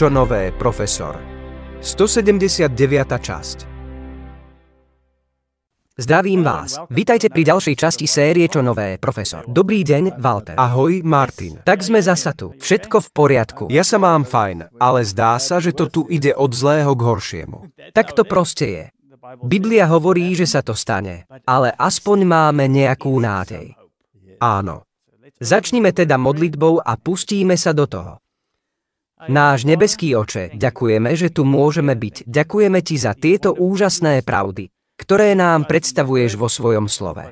Niečo nové, profesor. 179. časť. Zdravím vás. Vítajte pri ďalšej časti série Čo nové, profesor. Dobrý deň, Walter. Ahoj, Martin. Tak sme zasa tu. Všetko v poriadku. Ja sa mám fajn, ale zdá sa, že to tu ide od zlého k horšiemu. Tak to proste je. Biblia hovorí, že sa to stane, ale aspoň máme nejakú nádej. Áno. Začnime teda modlitbou a pustíme sa do toho. Náš nebeský oče, ďakujeme, že tu môžeme byť. Ďakujeme ti za tieto úžasné pravdy, ktoré nám predstavuješ vo svojom slove.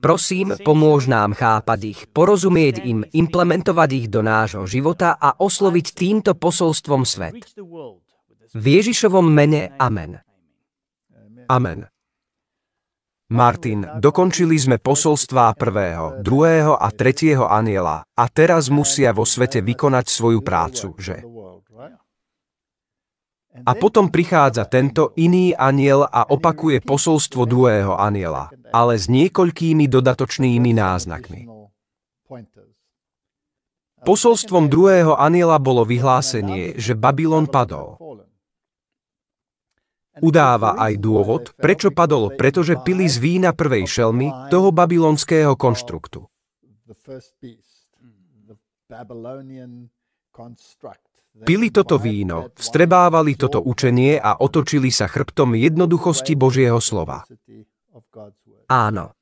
Prosím, pomôž nám chápať ich, porozumieť im, implementovať ich do nášho života a osloviť týmto posolstvom svet. V Ježišovom mene Amen. Amen. Martin, dokončili sme posolstvá prvého, druhého a tretieho aniela a teraz musia vo svete vykonať svoju prácu, že? A potom prichádza tento iný aniel a opakuje posolstvo druhého aniela, ale s niekoľkými dodatočnými náznakmi. Posolstvom druhého aniela bolo vyhlásenie, že Babylon padol. Udáva aj dôvod, prečo padol, pretože pili z vína prvej šelmy, toho babylonského konštruktu. Pili toto víno, vstrebávali toto učenie a otočili sa chrbtom jednoduchosti Božieho slova. Áno.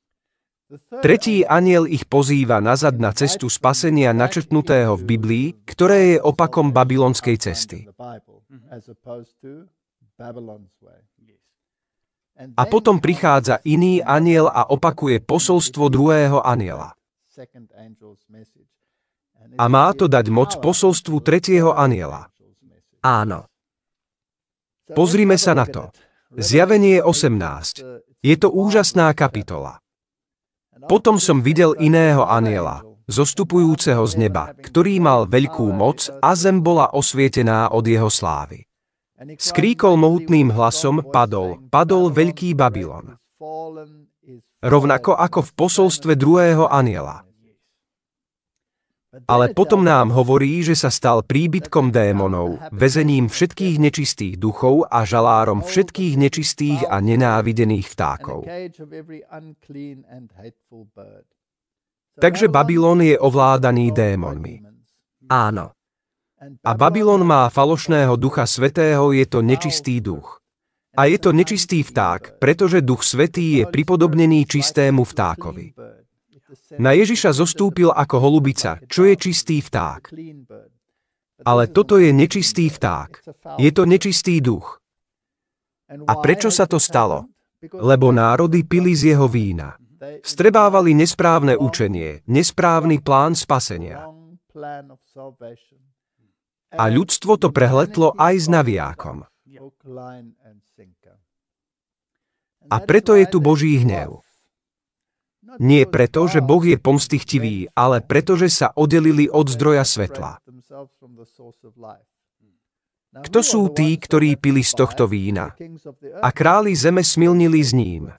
Tretí aniel ich pozýva nazad na cestu spasenia načrtnutého v Biblii, ktoré je opakom babylonskej cesty. A potom prichádza iný aniel a opakuje posolstvo druhého aniela. A má to dať moc posolstvu tretieho aniela. Áno. Pozrime sa na to. Zjavenie 18. Je to úžasná kapitola. Potom som videl iného aniela, zostupujúceho z neba, ktorý mal veľkú moc a zem bola osvietená od jeho slávy. Skríkol mohutným hlasom, padol, padol veľký Babylon. Rovnako ako v posolstve druhého aniela. Ale potom nám hovorí, že sa stal príbytkom démonov, vezením všetkých nečistých duchov a žalárom všetkých nečistých a nenávidených vtákov. Takže Babylon je ovládaný démonmi. Áno, a Babylon má falošného ducha svetého, je to nečistý duch. A je to nečistý vták, pretože duch svetý je pripodobnený čistému vtákovi. Na Ježiša zostúpil ako holubica, čo je čistý vták. Ale toto je nečistý vták. Je to nečistý duch. A prečo sa to stalo? Lebo národy pili z jeho vína. Strebávali nesprávne učenie, nesprávny plán spasenia. A ľudstvo to prehletlo aj s navijákom. A preto je tu Boží hnev. Nie preto, že Boh je pomstichtivý, ale preto, že sa oddelili od zdroja svetla. Kto sú tí, ktorí pili z tohto vína? A králi zeme smilnili s ním.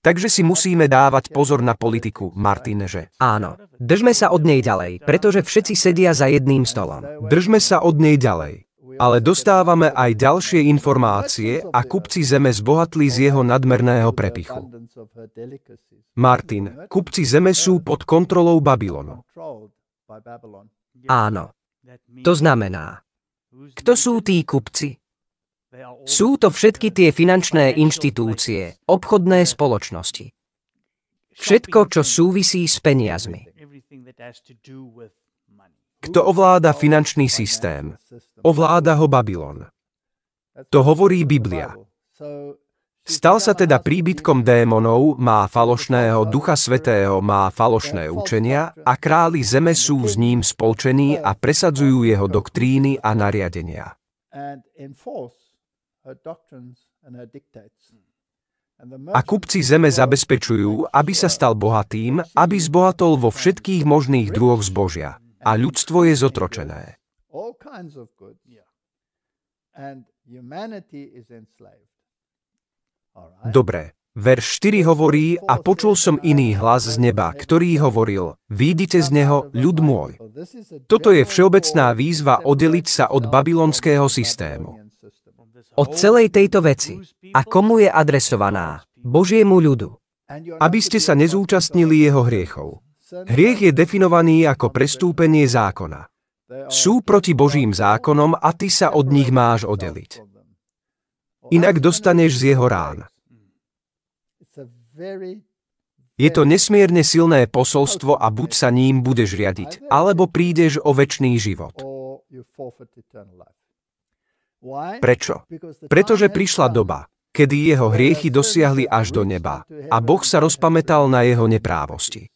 Takže si musíme dávať pozor na politiku, Martin, že? Áno. Držme sa od nej ďalej, pretože všetci sedia za jedným stolom. Držme sa od nej ďalej. Ale dostávame aj ďalšie informácie a kupci zeme zbohatli z jeho nadmerného prepichu. Martin, kupci zeme sú pod kontrolou Babylonu. Áno. To znamená, kto sú tí kupci? Sú to všetky tie finančné inštitúcie, obchodné spoločnosti. Všetko, čo súvisí s peniazmi. Kto ovláda finančný systém? Ovláda ho Babylon. To hovorí Biblia. Stal sa teda príbytkom démonov, má falošného ducha svetého, má falošné učenia a králi zeme sú s ním spolčení a presadzujú jeho doktríny a nariadenia. Hmm. A kupci zeme zabezpečujú, aby sa stal bohatým, aby zbohatol vo všetkých možných druhoch zbožia. A ľudstvo je zotročené. Dobre, verš 4 hovorí, a počul som iný hlas z neba, ktorý hovoril, výjdite z neho, ľud môj. Toto je všeobecná výzva oddeliť sa od babylonského systému o celej tejto veci a komu je adresovaná, Božiemu ľudu. Aby ste sa nezúčastnili jeho hriechov. Hriech je definovaný ako prestúpenie zákona. Sú proti Božím zákonom a ty sa od nich máš oddeliť. Inak dostaneš z jeho rán. Je to nesmierne silné posolstvo a buď sa ním budeš riadiť, alebo prídeš o väčší život. Prečo? Pretože prišla doba, kedy jeho hriechy dosiahli až do neba a Boh sa rozpamätal na jeho neprávosti.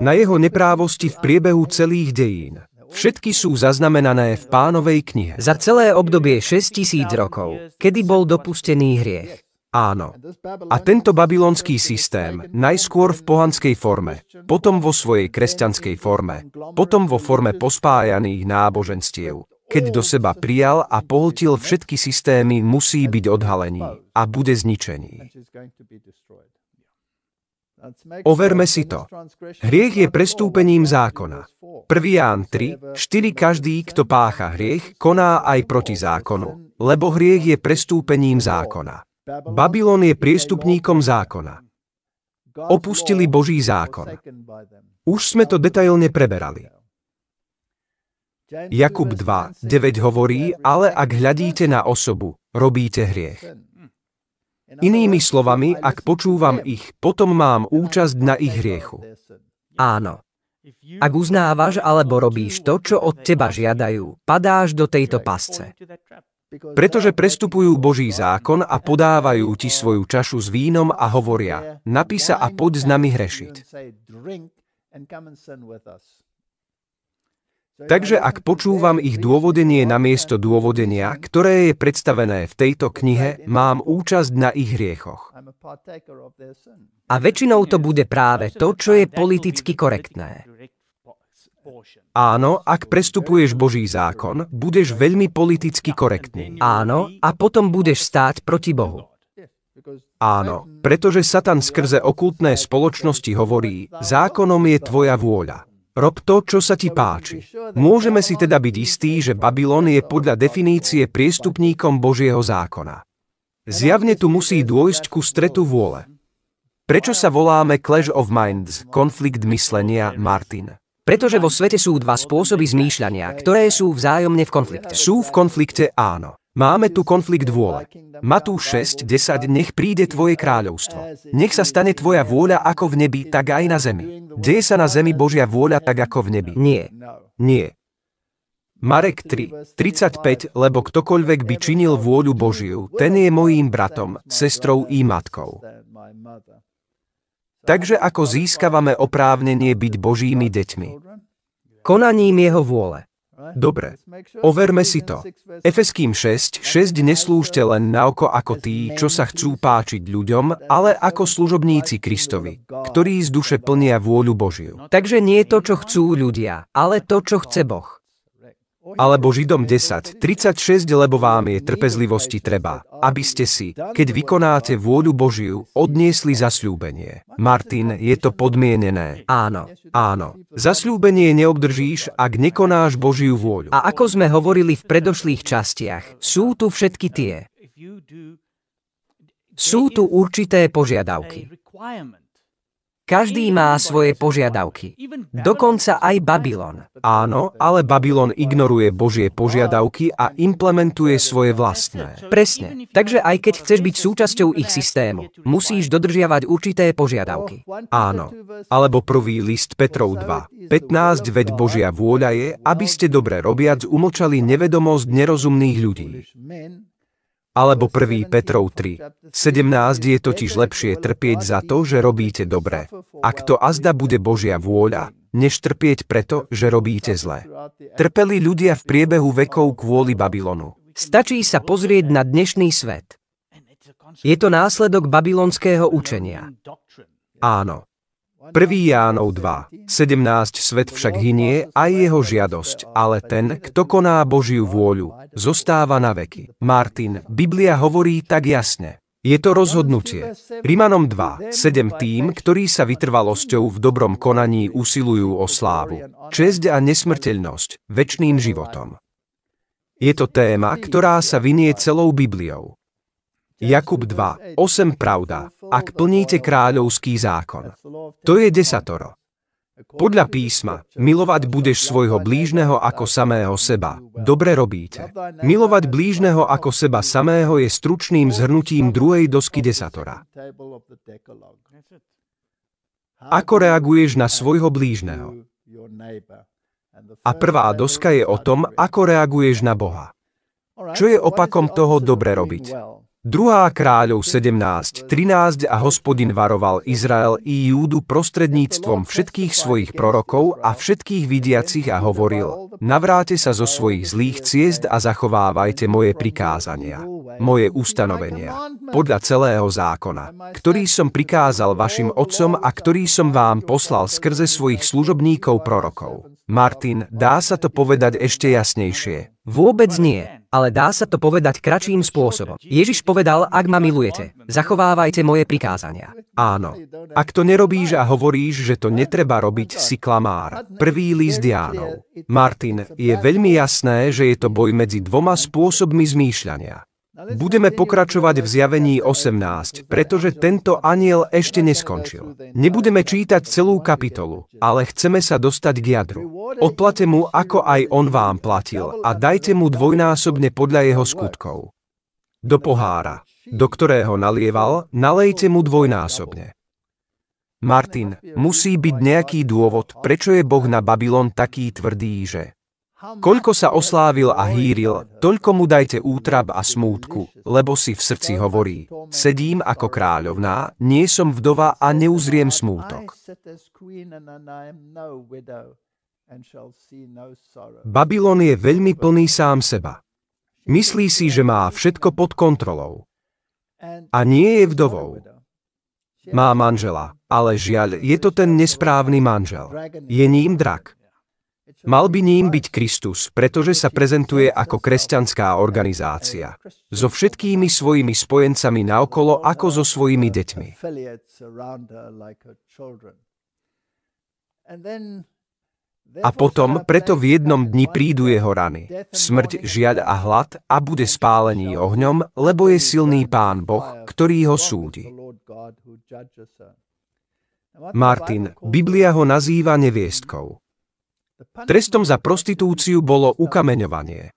Na jeho neprávosti v priebehu celých dejín. Všetky sú zaznamenané uh, v pánovej knihe. Za celé obdobie 6000 rokov, uh, kedy bol dopustený hriech. Áno. A tento babylonský systém, najskôr v pohanskej forme, potom vo svojej kresťanskej forme, potom vo forme pospájaných náboženstiev, keď do seba prijal a pohltil všetky systémy, musí byť odhalený a bude zničený. Overme si to. Hriech je prestúpením zákona. 1. Ján 3, 4 Každý, kto pácha hriech, koná aj proti zákonu, lebo hriech je prestúpením zákona. Babylon je priestupníkom zákona. Opustili Boží zákon. Už sme to detailne preberali. Jakub 2, 9 hovorí, ale ak hľadíte na osobu, robíte hriech. Inými slovami, ak počúvam ich, potom mám účasť na ich hriechu. Áno. Ak uznávaš alebo robíš to, čo od teba žiadajú, padáš do tejto pasce. Pretože prestupujú Boží zákon a podávajú ti svoju čašu s vínom a hovoria, napísa a poď s nami hrešiť. Takže ak počúvam ich dôvodenie na miesto dôvodenia, ktoré je predstavené v tejto knihe, mám účasť na ich hriechoch. A väčšinou to bude práve to, čo je politicky korektné. Áno, ak prestupuješ Boží zákon, budeš veľmi politicky korektný. Áno, a potom budeš stáť proti Bohu. Áno, pretože Satan skrze okultné spoločnosti hovorí, zákonom je tvoja vôľa. Rob to, čo sa ti páči. Môžeme si teda byť istí, že Babylon je podľa definície priestupníkom Božieho zákona. Zjavne tu musí dôjsť ku stretu vôle. Prečo sa voláme Clash of Minds, konflikt myslenia, Martin? Pretože vo svete sú dva spôsoby zmýšľania, ktoré sú vzájomne v konflikte. Sú v konflikte, áno. Máme tu konflikt vôle. Matúš 6.10 Nech príde Tvoje kráľovstvo. Nech sa stane Tvoja vôľa ako v nebi, tak aj na zemi. Deje sa na zemi Božia vôľa tak ako v nebi. Nie. Nie. Marek 3, 35, lebo ktokoľvek by činil vôľu Božiu, ten je mojím bratom, sestrou i matkou. Takže ako získavame oprávnenie byť Božími deťmi? Konaním jeho vôle. Dobre, overme si to. Efeským 6, 6 neslúžte len na oko ako tí, čo sa chcú páčiť ľuďom, ale ako služobníci Kristovi, ktorí z duše plnia vôľu Božiu. Takže nie to, čo chcú ľudia, ale to, čo chce Boh alebo Židom 10, 36, lebo vám je trpezlivosti treba, aby ste si, keď vykonáte vôľu Božiu, odniesli zasľúbenie. Martin, je to podmienené. Áno, áno. Zasľúbenie neobdržíš, ak nekonáš Božiu vôľu. A ako sme hovorili v predošlých častiach, sú tu všetky tie. Sú tu určité požiadavky. Každý má svoje požiadavky. Dokonca aj Babylon. Áno, ale Babylon ignoruje Božie požiadavky a implementuje svoje vlastné. Presne. Takže aj keď chceš byť súčasťou ich systému, musíš dodržiavať určité požiadavky. Áno. Alebo prvý list Petrov 2. 15 veď Božia vôľa je, aby ste dobre robiac umočali nevedomosť nerozumných ľudí alebo 1. Petrov 3. 17 je totiž lepšie trpieť za to, že robíte dobre. Ak to azda bude Božia vôľa, než trpieť preto, že robíte zle. Trpeli ľudia v priebehu vekov kvôli Babylonu. Stačí sa pozrieť na dnešný svet. Je to následok babylonského učenia. Áno, 1. Jánov 2, 17 svet však hynie aj jeho žiadosť, ale ten, kto koná Božiu vôľu, zostáva na veky. Martin, Biblia hovorí tak jasne. Je to rozhodnutie. Rimanom 2, 7 tým, ktorí sa vytrvalosťou v dobrom konaní usilujú o slávu, česť a nesmrteľnosť, väčným životom. Je to téma, ktorá sa vynie celou Bibliou. Jakub 2, 8 pravda, ak plníte kráľovský zákon. To je desatoro. Podľa písma, milovať budeš svojho blížneho ako samého seba. Dobre robíte. Milovať blížneho ako seba samého je stručným zhrnutím druhej dosky desatora. Ako reaguješ na svojho blížneho? A prvá doska je o tom, ako reaguješ na Boha. Čo je opakom toho dobre robiť? Druhá kráľov 17.13 a hospodin varoval Izrael i Júdu prostredníctvom všetkých svojich prorokov a všetkých vidiacich a hovoril, navráte sa zo svojich zlých ciest a zachovávajte moje prikázania, moje ustanovenia, podľa celého zákona, ktorý som prikázal vašim otcom a ktorý som vám poslal skrze svojich služobníkov prorokov. Martin, dá sa to povedať ešte jasnejšie? Vôbec nie ale dá sa to povedať kračím spôsobom. Ježiš povedal, ak ma milujete, zachovávajte moje prikázania. Áno. Ak to nerobíš a hovoríš, že to netreba robiť, si klamár. Prvý list Jánov. Martin, je veľmi jasné, že je to boj medzi dvoma spôsobmi zmýšľania. Budeme pokračovať v zjavení 18, pretože tento aniel ešte neskončil. Nebudeme čítať celú kapitolu, ale chceme sa dostať k jadru. Odplate mu, ako aj on vám platil a dajte mu dvojnásobne podľa jeho skutkov. Do pohára, do ktorého nalieval, nalejte mu dvojnásobne. Martin, musí byť nejaký dôvod, prečo je Boh na Babylon taký tvrdý, že... Koľko sa oslávil a hýril, toľko mu dajte útrab a smútku, lebo si v srdci hovorí, sedím ako kráľovná, nie som vdova a neuzriem smútok. Babylon je veľmi plný sám seba. Myslí si, že má všetko pod kontrolou. A nie je vdovou. Má manžela, ale žiaľ, je to ten nesprávny manžel. Je ním drak. Mal by ním byť Kristus, pretože sa prezentuje ako kresťanská organizácia. So všetkými svojimi spojencami naokolo ako so svojimi deťmi. A potom preto v jednom dni prídu jeho rany. Smrť, žiad a hlad a bude spálený ohňom, lebo je silný pán Boh, ktorý ho súdi. Martin, Biblia ho nazýva neviestkou. Trestom za prostitúciu bolo ukameňovanie.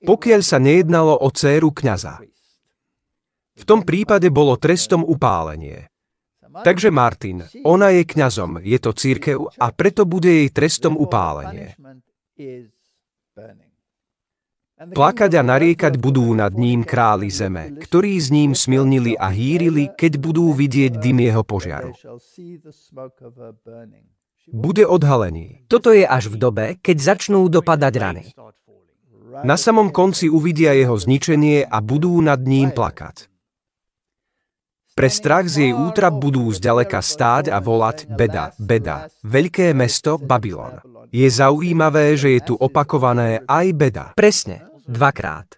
Pokiaľ sa nejednalo o céru kňaza. V tom prípade bolo trestom upálenie. Takže Martin, ona je kňazom, je to církev a preto bude jej trestom upálenie. Plakať a nariekať budú nad ním králi zeme, ktorí s ním smilnili a hýrili, keď budú vidieť dym jeho požiaru bude odhalený. Toto je až v dobe, keď začnú dopadať rany. Na samom konci uvidia jeho zničenie a budú nad ním plakať. Pre strach z jej útra budú zďaleka stáť a volať Beda, Beda, veľké mesto Babylon. Je zaujímavé, že je tu opakované aj Beda. Presne, dvakrát.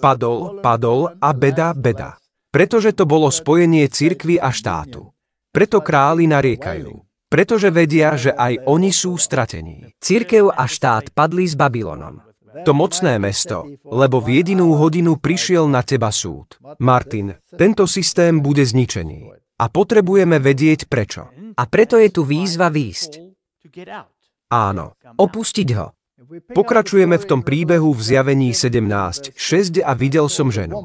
Padol, padol a Beda, Beda. Pretože to bolo spojenie cirkvy a štátu. Preto králi nariekajú pretože vedia, že aj oni sú stratení. Církev a štát padli s Babylonom. To mocné mesto, lebo v jedinú hodinu prišiel na teba súd. Martin, tento systém bude zničený. A potrebujeme vedieť prečo. A preto je tu výzva výjsť. Áno, opustiť ho. Pokračujeme v tom príbehu v zjavení 17.6 a videl som ženu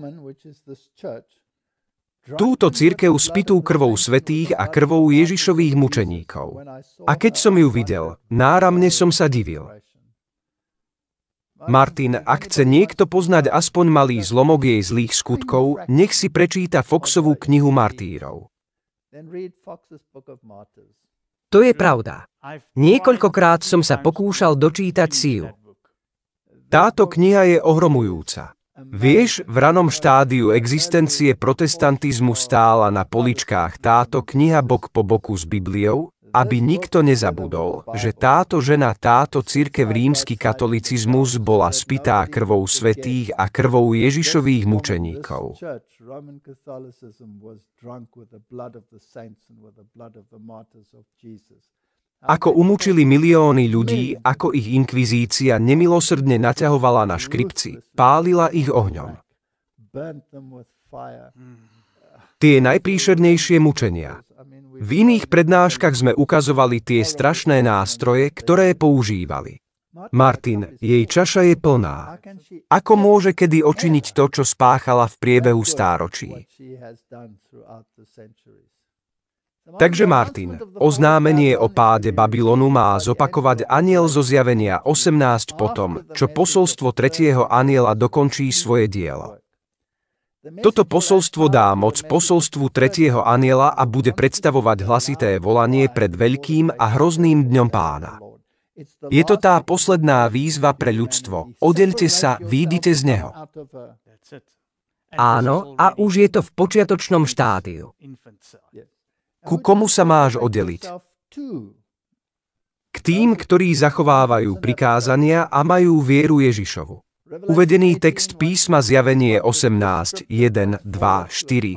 túto církev spitú krvou svetých a krvou Ježišových mučeníkov. A keď som ju videl, náramne som sa divil. Martin, ak chce niekto poznať aspoň malý zlomok jej zlých skutkov, nech si prečíta Foxovú knihu Martírov. To je pravda. Niekoľkokrát som sa pokúšal dočítať si ju. Táto kniha je ohromujúca. Vieš, v ranom štádiu existencie protestantizmu stála na poličkách táto kniha bok po boku s Bibliou, aby nikto nezabudol, že táto žena, táto církev rímsky katolicizmus bola spitá krvou svetých a krvou Ježišových mučeníkov. Ako umúčili milióny ľudí, ako ich inkvizícia nemilosrdne naťahovala na škripci, pálila ich ohňom. Tie najpríšernejšie mučenia. V iných prednáškach sme ukazovali tie strašné nástroje, ktoré používali. Martin, jej čaša je plná. Ako môže kedy očiniť to, čo spáchala v priebehu stáročí? Takže Martin, oznámenie o páde Babylonu má zopakovať aniel zo zjavenia 18 potom, čo posolstvo tretieho aniela dokončí svoje dielo. Toto posolstvo dá moc posolstvu tretieho aniela a bude predstavovať hlasité volanie pred veľkým a hrozným dňom pána. Je to tá posledná výzva pre ľudstvo. Odelte sa, výjdite z neho. Áno, a už je to v počiatočnom štádiu. Ku komu sa máš oddeliť? K tým, ktorí zachovávajú prikázania a majú vieru Ježišovu. Uvedený text písma Zjavenie 18, 1, 2, 4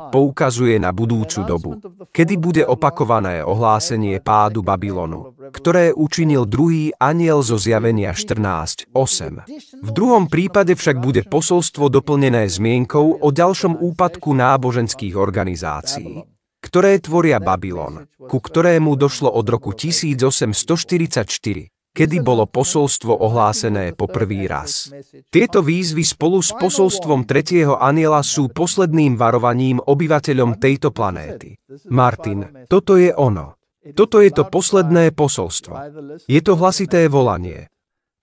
poukazuje na budúcu dobu, kedy bude opakované ohlásenie pádu Babylonu, ktoré učinil druhý aniel zo Zjavenia 14, 8. V druhom prípade však bude posolstvo doplnené zmienkou o ďalšom úpadku náboženských organizácií ktoré tvoria Babylon, ku ktorému došlo od roku 1844, kedy bolo posolstvo ohlásené po prvý raz. Tieto výzvy spolu s posolstvom tretieho aniela sú posledným varovaním obyvateľom tejto planéty. Martin, toto je ono. Toto je to posledné posolstvo. Je to hlasité volanie.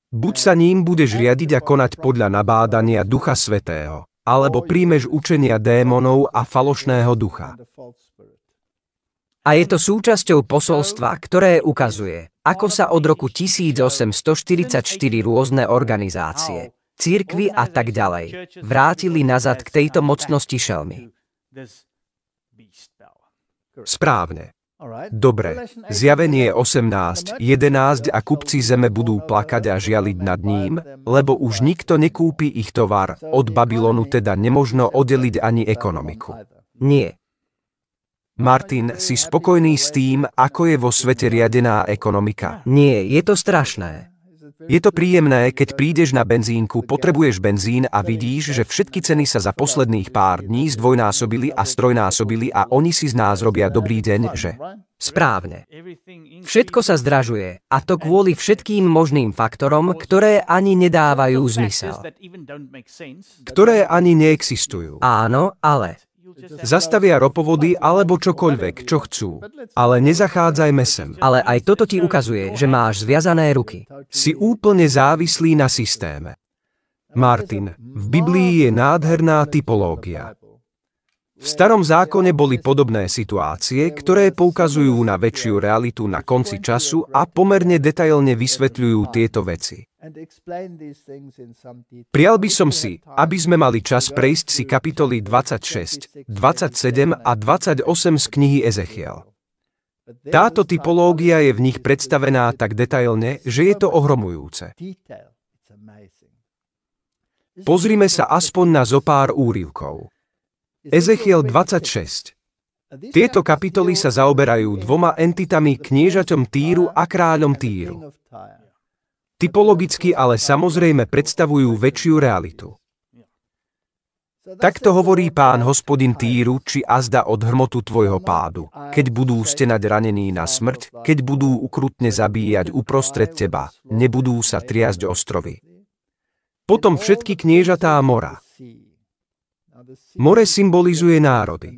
Buď sa ním budeš riadiť a konať podľa nabádania Ducha Svetého, alebo príjmeš učenia démonov a falošného ducha. A je to súčasťou posolstva, ktoré ukazuje, ako sa od roku 1844 rôzne organizácie, církvy a tak ďalej vrátili nazad k tejto mocnosti šelmy. Správne. Dobre, zjavenie 18, 11 a kupci zeme budú plakať a žialiť nad ním, lebo už nikto nekúpi ich tovar, od Babylonu teda nemožno oddeliť ani ekonomiku. Nie, Martin, si spokojný s tým, ako je vo svete riadená ekonomika? Nie, je to strašné. Je to príjemné, keď prídeš na benzínku, potrebuješ benzín a vidíš, že všetky ceny sa za posledných pár dní zdvojnásobili a strojnásobili a oni si z nás robia dobrý deň, že? Správne. Všetko sa zdražuje a to kvôli všetkým možným faktorom, ktoré ani nedávajú zmysel. Ktoré ani neexistujú. Áno, ale Zastavia ropovody alebo čokoľvek, čo chcú. Ale nezachádzajme sem. Ale aj toto ti ukazuje, že máš zviazané ruky. Si úplne závislý na systéme. Martin, v Biblii je nádherná typológia. V starom zákone boli podobné situácie, ktoré poukazujú na väčšiu realitu na konci času a pomerne detailne vysvetľujú tieto veci. Prijal by som si, aby sme mali čas prejsť si kapitoly 26, 27 a 28 z knihy Ezechiel. Táto typológia je v nich predstavená tak detailne, že je to ohromujúce. Pozrime sa aspoň na zopár úrivkov. Ezechiel 26. Tieto kapitoly sa zaoberajú dvoma entitami kniežaťom Týru a kráľom Týru. Typologicky ale samozrejme predstavujú väčšiu realitu. Takto hovorí pán hospodin Týru či azda od hrmotu tvojho pádu, keď budú stenať ranení na smrť, keď budú ukrutne zabíjať uprostred teba, nebudú sa triasť ostrovy. Potom všetky kniežatá mora. More symbolizuje národy.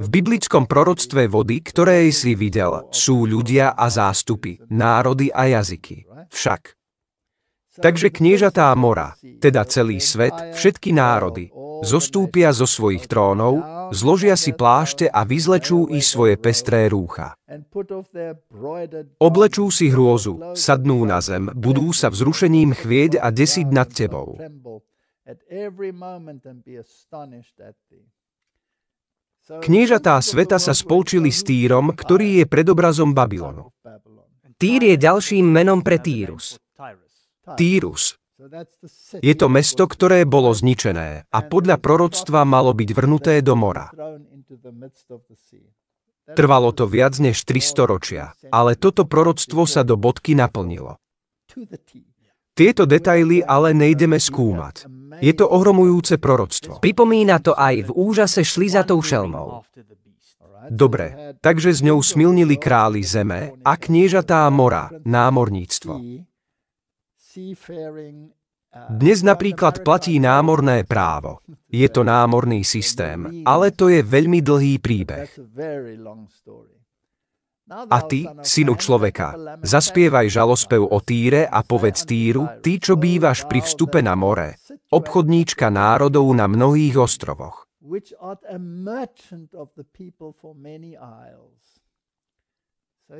V biblickom proroctve vody, ktoré si videl, sú ľudia a zástupy, národy a jazyky. Však. Takže kniežatá mora, teda celý svet, všetky národy, zostúpia zo svojich trónov, zložia si plášte a vyzlečú i svoje pestré rúcha. Oblečú si hrôzu, sadnú na zem, budú sa vzrušením chvieť a desiť nad tebou. Kniežatá sveta sa spolčili s Týrom, ktorý je predobrazom Babylonu. Týr je ďalším menom pre Týrus. Týrus. Je to mesto, ktoré bolo zničené a podľa proroctva malo byť vrnuté do mora. Trvalo to viac než 300 ročia, ale toto proroctvo sa do bodky naplnilo. Tieto detaily ale nejdeme skúmať. Je to ohromujúce proroctvo. Pripomína to aj v úžase šli za tou šelmou. Dobre, takže s ňou smilnili králi zeme a kniežatá mora, námorníctvo. Dnes napríklad platí námorné právo. Je to námorný systém, ale to je veľmi dlhý príbeh. A ty, synu človeka, zaspievaj žalospev o Týre a povedz Týru, ty, čo bývaš pri vstupe na more, obchodníčka národov na mnohých ostrovoch.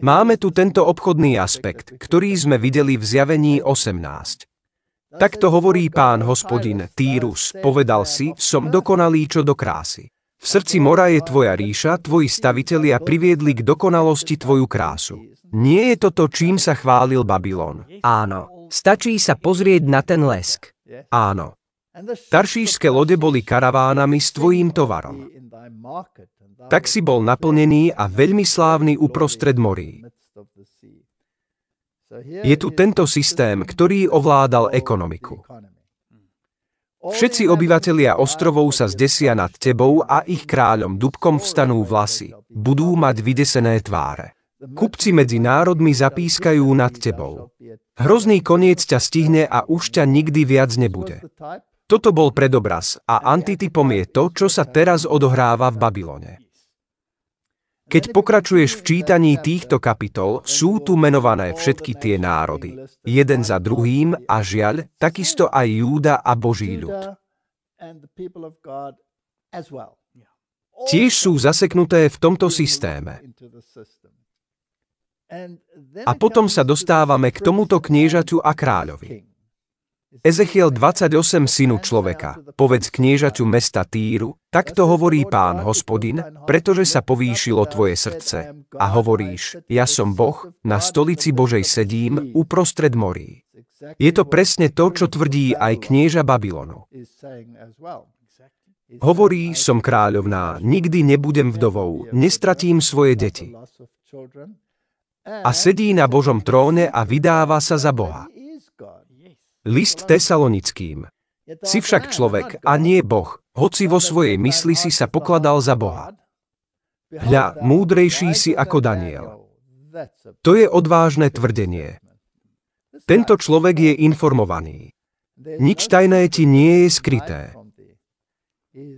Máme tu tento obchodný aspekt, ktorý sme videli v zjavení 18. Takto hovorí pán hospodin Týrus, povedal si, som dokonalý čo do krásy. V srdci mora je tvoja ríša, tvoji stavitelia priviedli k dokonalosti tvoju krásu. Nie je to to, čím sa chválil Babylon. Áno. Stačí sa pozrieť na ten lesk. Áno. Taršíšské lode boli karavánami s tvojím tovarom. Tak si bol naplnený a veľmi slávny uprostred morí. Je tu tento systém, ktorý ovládal ekonomiku. Všetci obyvatelia ostrovov sa zdesia nad tebou a ich kráľom dubkom vstanú vlasy. Budú mať vydesené tváre. Kupci medzi národmi zapískajú nad tebou. Hrozný koniec ťa stihne a už ťa nikdy viac nebude. Toto bol predobraz a antitypom je to, čo sa teraz odohráva v Babylone. Keď pokračuješ v čítaní týchto kapitol, sú tu menované všetky tie národy. Jeden za druhým a žiaľ, takisto aj Júda a Boží ľud. Tiež sú zaseknuté v tomto systéme. A potom sa dostávame k tomuto kniežaťu a kráľovi. Ezechiel 28 synu človeka, povedz kniežaťu mesta Týru, takto hovorí pán hospodin, pretože sa povýšilo tvoje srdce. A hovoríš, ja som Boh, na stolici Božej sedím uprostred morí. Je to presne to, čo tvrdí aj knieža Babylonu. Hovorí, som kráľovná, nikdy nebudem vdovou, nestratím svoje deti. A sedí na Božom tróne a vydáva sa za Boha. List tesalonickým. Si však človek a nie Boh, hoci vo svojej mysli si sa pokladal za Boha. Hľa, múdrejší si ako Daniel. To je odvážne tvrdenie. Tento človek je informovaný. Nič tajné ti nie je skryté.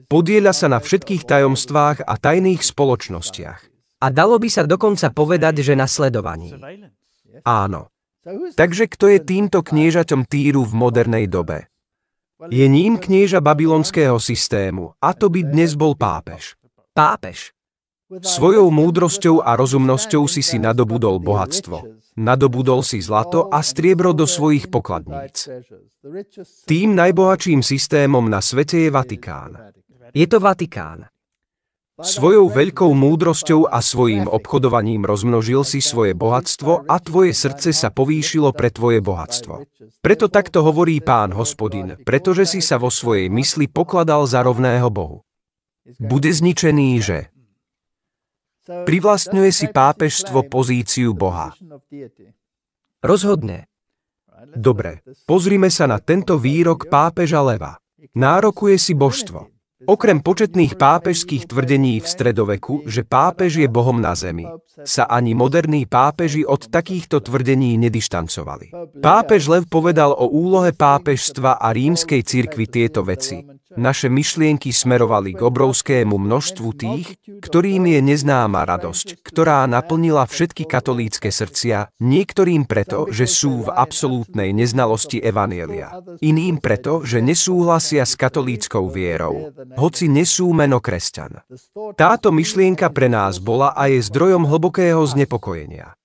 Podieľa sa na všetkých tajomstvách a tajných spoločnostiach. A dalo by sa dokonca povedať, že na sledovaní. Áno. Takže kto je týmto kniežaťom Týru v modernej dobe? Je ním knieža babylonského systému, a to by dnes bol pápež. Pápež. Svojou múdrosťou a rozumnosťou si si nadobudol bohatstvo. Nadobudol si zlato a striebro do svojich pokladníc. Tým najbohatším systémom na svete je Vatikán. Je to Vatikán. Svojou veľkou múdrosťou a svojím obchodovaním rozmnožil si svoje bohatstvo a tvoje srdce sa povýšilo pre tvoje bohatstvo. Preto takto hovorí pán hospodin, pretože si sa vo svojej mysli pokladal za rovného Bohu. Bude zničený, že privlastňuje si pápežstvo pozíciu Boha. Rozhodne. Dobre, pozrime sa na tento výrok pápeža Leva. Nárokuje si božstvo. Okrem početných pápežských tvrdení v stredoveku, že pápež je Bohom na zemi, sa ani moderní pápeži od takýchto tvrdení nedištancovali. Pápež Lev povedal o úlohe pápežstva a rímskej cirkvi tieto veci. Naše myšlienky smerovali k obrovskému množstvu tých, ktorým je neznáma radosť, ktorá naplnila všetky katolícke srdcia, niektorým preto, že sú v absolútnej neznalosti Evanielia, iným preto, že nesúhlasia s katolíckou vierou, hoci nesú meno kresťan. Táto myšlienka pre nás bola a je zdrojom hlbokého znepokojenia.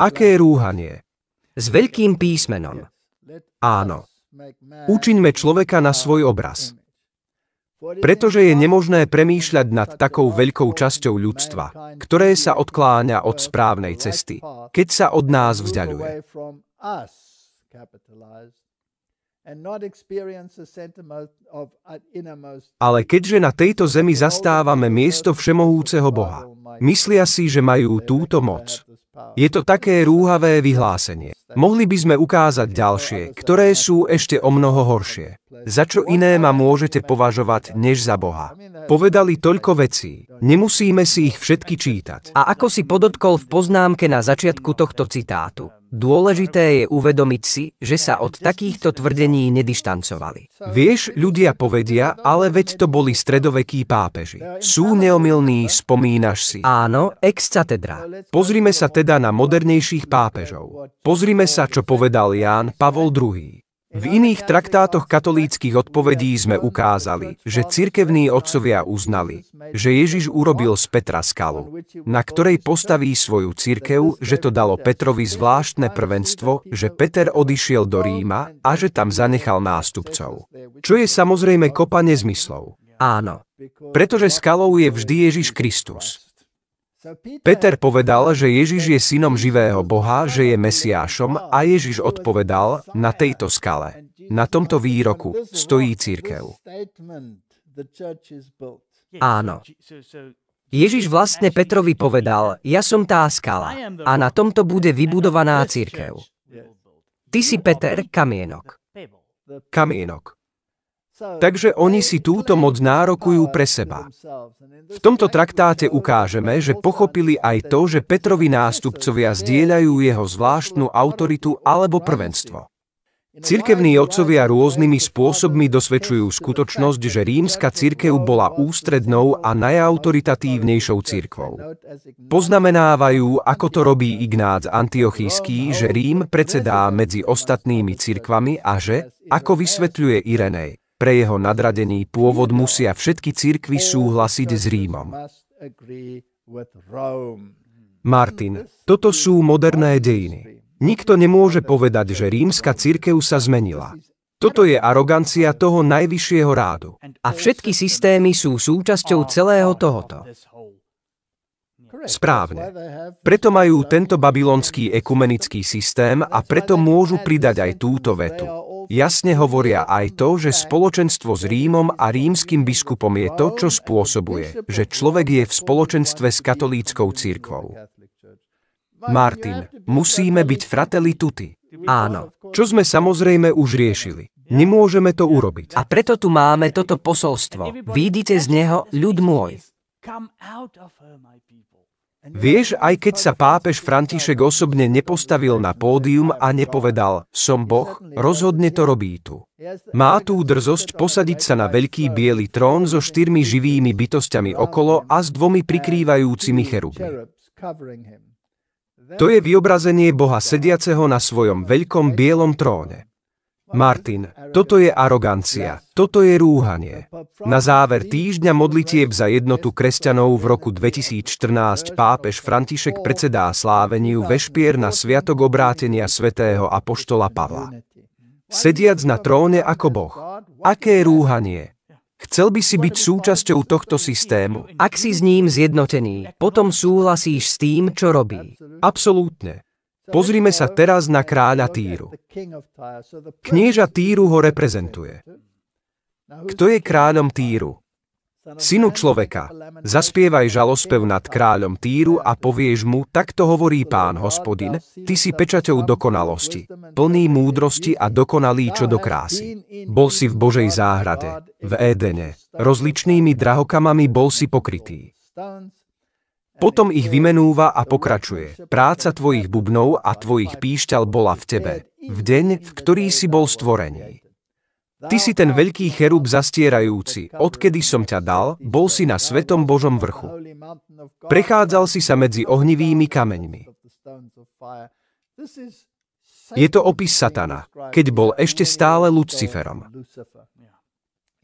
Aké rúhanie? S veľkým písmenom. Áno. Učiňme človeka na svoj obraz. Pretože je nemožné premýšľať nad takou veľkou časťou ľudstva, ktoré sa odkláňa od správnej cesty, keď sa od nás vzdialuje. Ale keďže na tejto zemi zastávame miesto všemohúceho Boha, myslia si, že majú túto moc. Je to také rúhavé vyhlásenie. Mohli by sme ukázať ďalšie, ktoré sú ešte o mnoho horšie. Za čo iné ma môžete považovať než za Boha? Povedali toľko vecí. Nemusíme si ich všetky čítať. A ako si podotkol v poznámke na začiatku tohto citátu, dôležité je uvedomiť si, že sa od takýchto tvrdení nedištancovali. Vieš, ľudia povedia, ale veď to boli stredovekí pápeži. Sú neomilní, spomínaš si. Áno, ex catedra. Pozrime sa teda na modernejších pápežov. Pozrime Pozrime sa, čo povedal Ján Pavol II. V iných traktátoch katolíckých odpovedí sme ukázali, že cirkevní otcovia uznali, že Ježiš urobil z Petra skalu, na ktorej postaví svoju cirkev, že to dalo Petrovi zvláštne prvenstvo, že Peter odišiel do Ríma a že tam zanechal nástupcov. Čo je samozrejme kopa nezmyslov. Áno, pretože skalou je vždy Ježiš Kristus. Peter povedal, že Ježiš je synom živého Boha, že je Mesiášom a Ježiš odpovedal na tejto skale. Na tomto výroku stojí církev. Áno. Ježiš vlastne Petrovi povedal, ja som tá skala a na tomto bude vybudovaná církev. Ty si Peter Kamienok. Kamienok. Takže oni si túto moc nárokujú pre seba. V tomto traktáte ukážeme, že pochopili aj to, že Petrovi nástupcovia zdieľajú jeho zvláštnu autoritu alebo prvenstvo. Cirkevní otcovia rôznymi spôsobmi dosvedčujú skutočnosť, že rímska cirkev bola ústrednou a najautoritatívnejšou cirkvou. Poznamenávajú, ako to robí Ignác Antiochísky, že Rím predsedá medzi ostatnými cirkvami a že, ako vysvetľuje Irenej, pre jeho nadradený pôvod musia všetky cirkvy súhlasiť s Rímom. Martin, toto sú moderné dejiny. Nikto nemôže povedať, že rímska cirkev sa zmenila. Toto je arogancia toho najvyššieho rádu. A všetky systémy sú súčasťou celého tohoto. Správne. Preto majú tento babylonský ekumenický systém a preto môžu pridať aj túto vetu jasne hovoria aj to, že spoločenstvo s Rímom a rímským biskupom je to, čo spôsobuje, že človek je v spoločenstve s katolíckou církvou. Martin, musíme byť frateli tuti. Áno. Čo sme samozrejme už riešili. Nemôžeme to urobiť. A preto tu máme toto posolstvo. Výjdite z neho, ľud môj. Come out of her, my people. Vieš, aj keď sa pápež František osobne nepostavil na pódium a nepovedal, som Boh, rozhodne to robí tu. Má tú drzosť posadiť sa na veľký biely trón so štyrmi živými bytostiami okolo a s dvomi prikrývajúcimi cherubmi. To je vyobrazenie Boha sediaceho na svojom veľkom bielom tróne. Martin, toto je arogancia, toto je rúhanie. Na záver týždňa modlitieb za jednotu kresťanov v roku 2014 pápež František predsedá sláveniu vešpier na sviatok obrátenia svätého apoštola Pavla. Sediac na tróne ako Boh. Aké rúhanie? Chcel by si byť súčasťou tohto systému. Ak si s ním zjednotený, potom súhlasíš s tým, čo robí. Absolútne. Pozrime sa teraz na kráľa Týru. Knieža Týru ho reprezentuje. Kto je kráľom Týru? Synu človeka, zaspievaj žalospev nad kráľom Týru a povieš mu, takto hovorí pán hospodin, ty si pečaťou dokonalosti, plný múdrosti a dokonalý čo do krásy. Bol si v Božej záhrade, v Édene, rozličnými drahokamami bol si pokrytý. Potom ich vymenúva a pokračuje. Práca tvojich bubnov a tvojich píšťal bola v tebe, v deň, v ktorý si bol stvorený. Ty si ten veľký cherub zastierajúci, odkedy som ťa dal, bol si na svetom Božom vrchu. Prechádzal si sa medzi ohnivými kameňmi. Je to opis Satana, keď bol ešte stále Luciferom.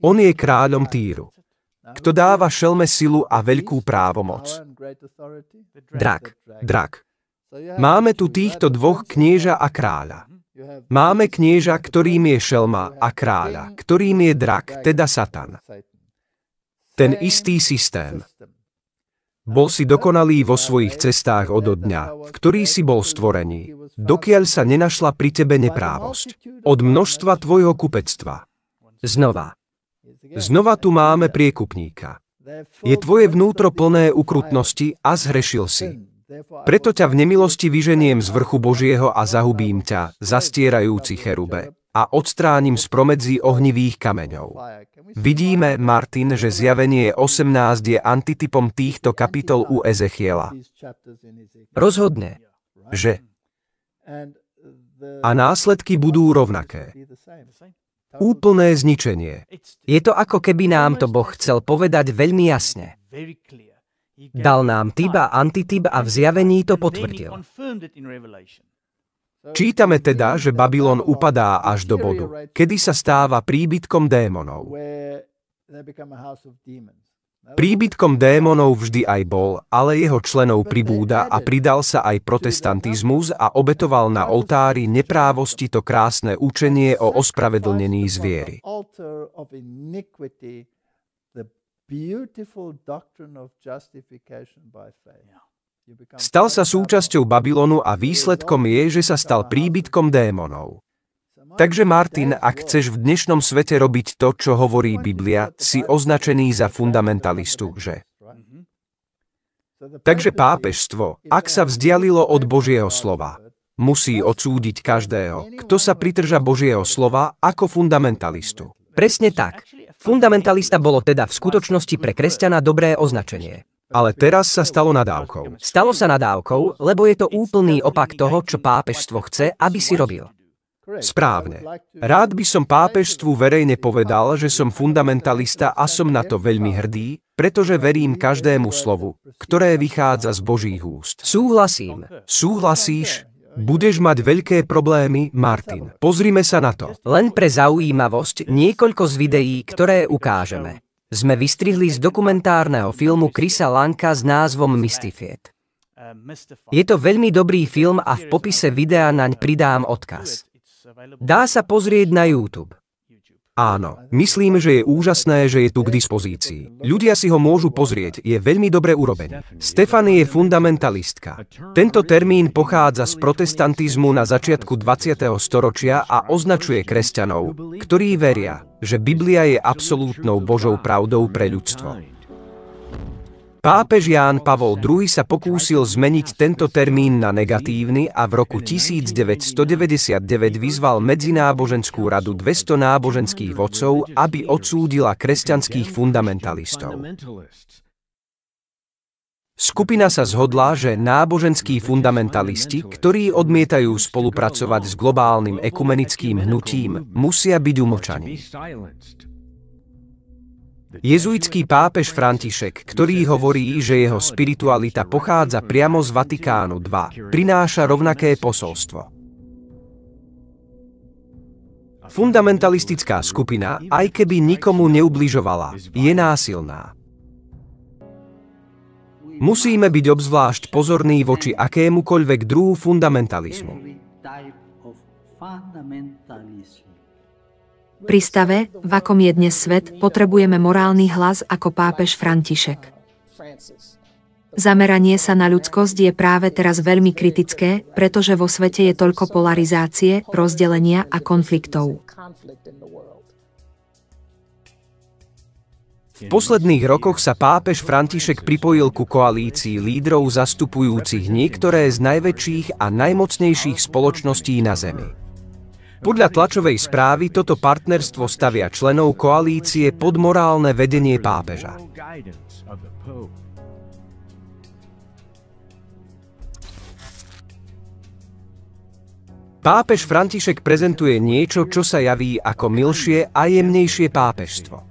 On je kráľom Týru kto dáva šelme silu a veľkú právomoc. Drak, drak. Máme tu týchto dvoch knieža a kráľa. Máme knieža, ktorým je šelma, a kráľa, ktorým je drak, teda Satan. Ten istý systém. Bol si dokonalý vo svojich cestách od dňa, v ktorý si bol stvorený, dokiaľ sa nenašla pri tebe neprávosť. Od množstva tvojho kupectva. Znova, Znova tu máme priekupníka. Je tvoje vnútro plné ukrutnosti a zhrešil si. Preto ťa v nemilosti vyženiem z vrchu Božieho a zahubím ťa, zastierajúci cherube, a odstránim z promedzí ohnivých kameňov. Vidíme, Martin, že zjavenie 18 je antitypom týchto kapitol u Ezechiela. Rozhodne, že? A následky budú rovnaké. Úplné zničenie. Je to ako keby nám to Boh chcel povedať veľmi jasne. Dal nám typ a antityp a v zjavení to potvrdil. Čítame teda, že Babylon upadá až do bodu, kedy sa stáva príbytkom démonov. Príbytkom démonov vždy aj bol, ale jeho členov pribúda a pridal sa aj protestantizmus a obetoval na oltári neprávosti to krásne učenie o ospravedlnení zviery. Stal sa súčasťou Babylonu a výsledkom je, že sa stal príbytkom démonov. Takže Martin, ak chceš v dnešnom svete robiť to, čo hovorí Biblia, si označený za fundamentalistu, že? Takže pápežstvo, ak sa vzdialilo od Božieho slova, musí odsúdiť každého, kto sa pritrža Božieho slova ako fundamentalistu. Presne tak. Fundamentalista bolo teda v skutočnosti pre kresťana dobré označenie. Ale teraz sa stalo nadávkou. Stalo sa nadávkou, lebo je to úplný opak toho, čo pápežstvo chce, aby si robil. Správne. Rád by som pápežstvu verejne povedal, že som fundamentalista a som na to veľmi hrdý, pretože verím každému slovu, ktoré vychádza z Božích úst. Súhlasím. Súhlasíš? Budeš mať veľké problémy, Martin. Pozrime sa na to. Len pre zaujímavosť niekoľko z videí, ktoré ukážeme. Sme vystrihli z dokumentárneho filmu Krisa Lanka s názvom Mystified. Uh, Je to veľmi dobrý film a v popise videa naň pridám odkaz. Dá sa pozrieť na YouTube. Áno, myslím, že je úžasné, že je tu k dispozícii. Ľudia si ho môžu pozrieť, je veľmi dobre urobený. Stefany je fundamentalistka. Tento termín pochádza z protestantizmu na začiatku 20. storočia a označuje kresťanov, ktorí veria, že Biblia je absolútnou Božou pravdou pre ľudstvo. Pápež Ján Pavol II sa pokúsil zmeniť tento termín na negatívny a v roku 1999 vyzval Medzináboženskú radu 200 náboženských vodcov, aby odsúdila kresťanských fundamentalistov. Skupina sa zhodla, že náboženskí fundamentalisti, ktorí odmietajú spolupracovať s globálnym ekumenickým hnutím, musia byť umočaní. Jezuitský pápež František, ktorý hovorí, že jeho spiritualita pochádza priamo z Vatikánu II, prináša rovnaké posolstvo. Fundamentalistická skupina, aj keby nikomu neubližovala, je násilná. Musíme byť obzvlášť pozorní voči akémukoľvek druhu fundamentalizmu. Pri stave, v akom je dnes svet, potrebujeme morálny hlas ako pápež František. Zameranie sa na ľudskosť je práve teraz veľmi kritické, pretože vo svete je toľko polarizácie, rozdelenia a konfliktov. V posledných rokoch sa pápež František pripojil ku koalícii lídrov zastupujúcich niektoré z najväčších a najmocnejších spoločností na Zemi. Podľa tlačovej správy toto partnerstvo stavia členov koalície pod morálne vedenie pápeža. Pápež František prezentuje niečo, čo sa javí ako milšie a jemnejšie pápežstvo.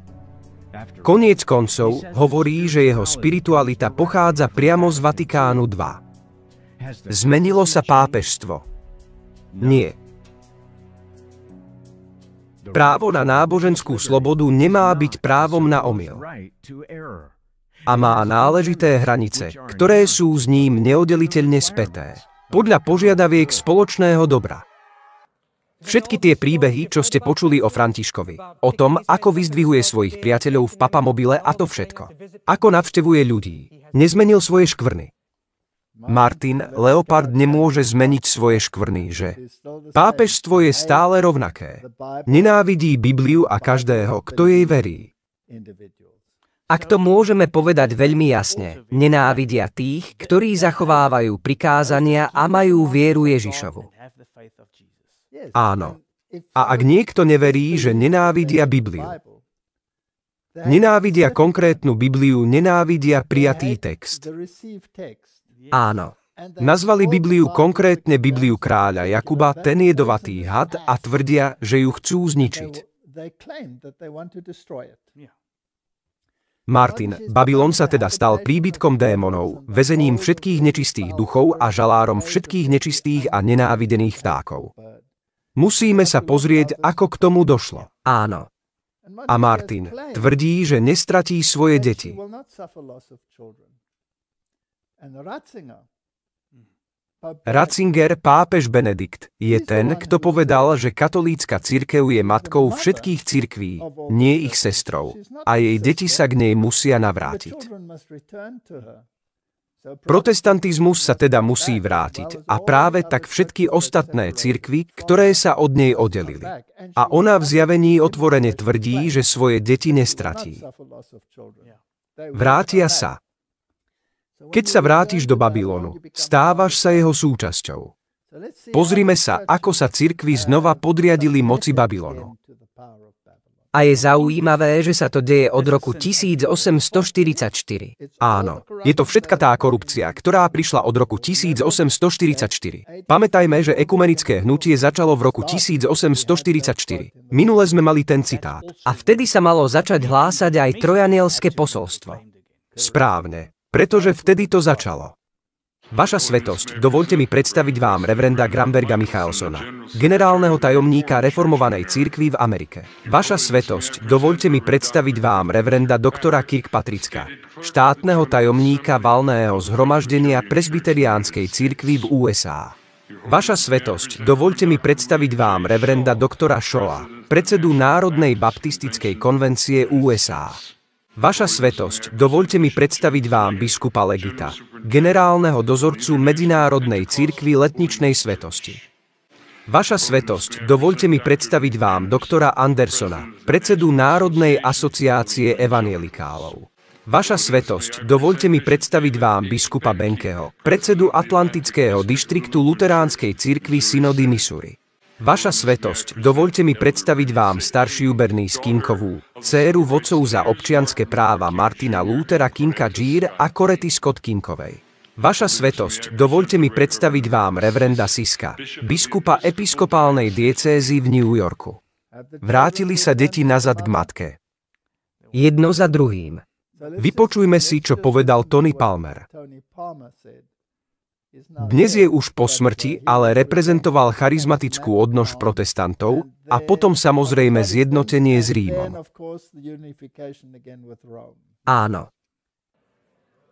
Koniec koncov hovorí, že jeho spiritualita pochádza priamo z Vatikánu II. Zmenilo sa pápežstvo? Nie. Právo na náboženskú slobodu nemá byť právom na omyl a má náležité hranice, ktoré sú s ním neoddeliteľne späté, podľa požiadaviek spoločného dobra. Všetky tie príbehy, čo ste počuli o Františkovi, o tom, ako vyzdvihuje svojich priateľov v papamobile a to všetko. Ako navštevuje ľudí. Nezmenil svoje škvrny. Martin, leopard nemôže zmeniť svoje škvrny, že? Pápežstvo je stále rovnaké. Nenávidí Bibliu a každého, kto jej verí. Ak to môžeme povedať veľmi jasne, nenávidia tých, ktorí zachovávajú prikázania a majú vieru Ježišovu. Áno. A ak niekto neverí, že nenávidia Bibliu, nenávidia konkrétnu Bibliu, nenávidia prijatý text. Áno. Nazvali Bibliu konkrétne Bibliu kráľa Jakuba ten jedovatý had a tvrdia, že ju chcú zničiť. Martin, Babylon sa teda stal príbytkom démonov, väzením všetkých nečistých duchov a žalárom všetkých nečistých a nenávidených vtákov. Musíme sa pozrieť, ako k tomu došlo. Áno. A Martin tvrdí, že nestratí svoje deti. Ratzinger, pápež Benedikt, je ten, kto povedal, že katolícka církev je matkou všetkých církví, nie ich sestrov, a jej deti sa k nej musia navrátiť. Protestantizmus sa teda musí vrátiť a práve tak všetky ostatné církvy, ktoré sa od nej oddelili. A ona v zjavení otvorene tvrdí, že svoje deti nestratí. Vrátia sa, keď sa vrátiš do Babylonu, stávaš sa jeho súčasťou. Pozrime sa, ako sa cirkvi znova podriadili moci Babylonu. A je zaujímavé, že sa to deje od roku 1844. Áno, je to všetka tá korupcia, ktorá prišla od roku 1844. Pamätajme, že ekumenické hnutie začalo v roku 1844. Minule sme mali ten citát. A vtedy sa malo začať hlásať aj trojanielské posolstvo. Správne. Pretože vtedy to začalo. Vaša svetosť, dovolte mi predstaviť vám reverenda Gramberga Michalsona, generálneho tajomníka reformovanej církvy v Amerike. Vaša svetosť, dovolte mi predstaviť vám reverenda doktora Kirkpatricka, štátneho tajomníka valného zhromaždenia presbyteriánskej církvy v USA. Vaša svetosť, dovolte mi predstaviť vám reverenda doktora Shoa, predsedu Národnej baptistickej konvencie USA. Vaša svetosť, dovolte mi predstaviť vám biskupa Legita, generálneho dozorcu Medzinárodnej církvy letničnej svetosti. Vaša svetosť, dovolte mi predstaviť vám doktora Andersona, predsedu Národnej asociácie evangelikálov. Vaša svetosť, dovolte mi predstaviť vám biskupa Benkeho, predsedu Atlantického dištriktu Luteránskej cirkvi synody Missouri. Vaša svetosť, dovolte mi predstaviť vám staršiu Bernice Kinkovú, dceru vodcov za občianské práva Martina Luthera Kinka Jr. a Korety Scott Kinkovej. Vaša svetosť, dovolte mi predstaviť vám reverenda Siska, biskupa episkopálnej diecézy v New Yorku. Vrátili sa deti nazad k matke. Jedno za druhým. Vypočujme si, čo povedal Tony Palmer. Dnes je už po smrti, ale reprezentoval charizmatickú odnož protestantov a potom samozrejme zjednotenie s Rímom. Áno.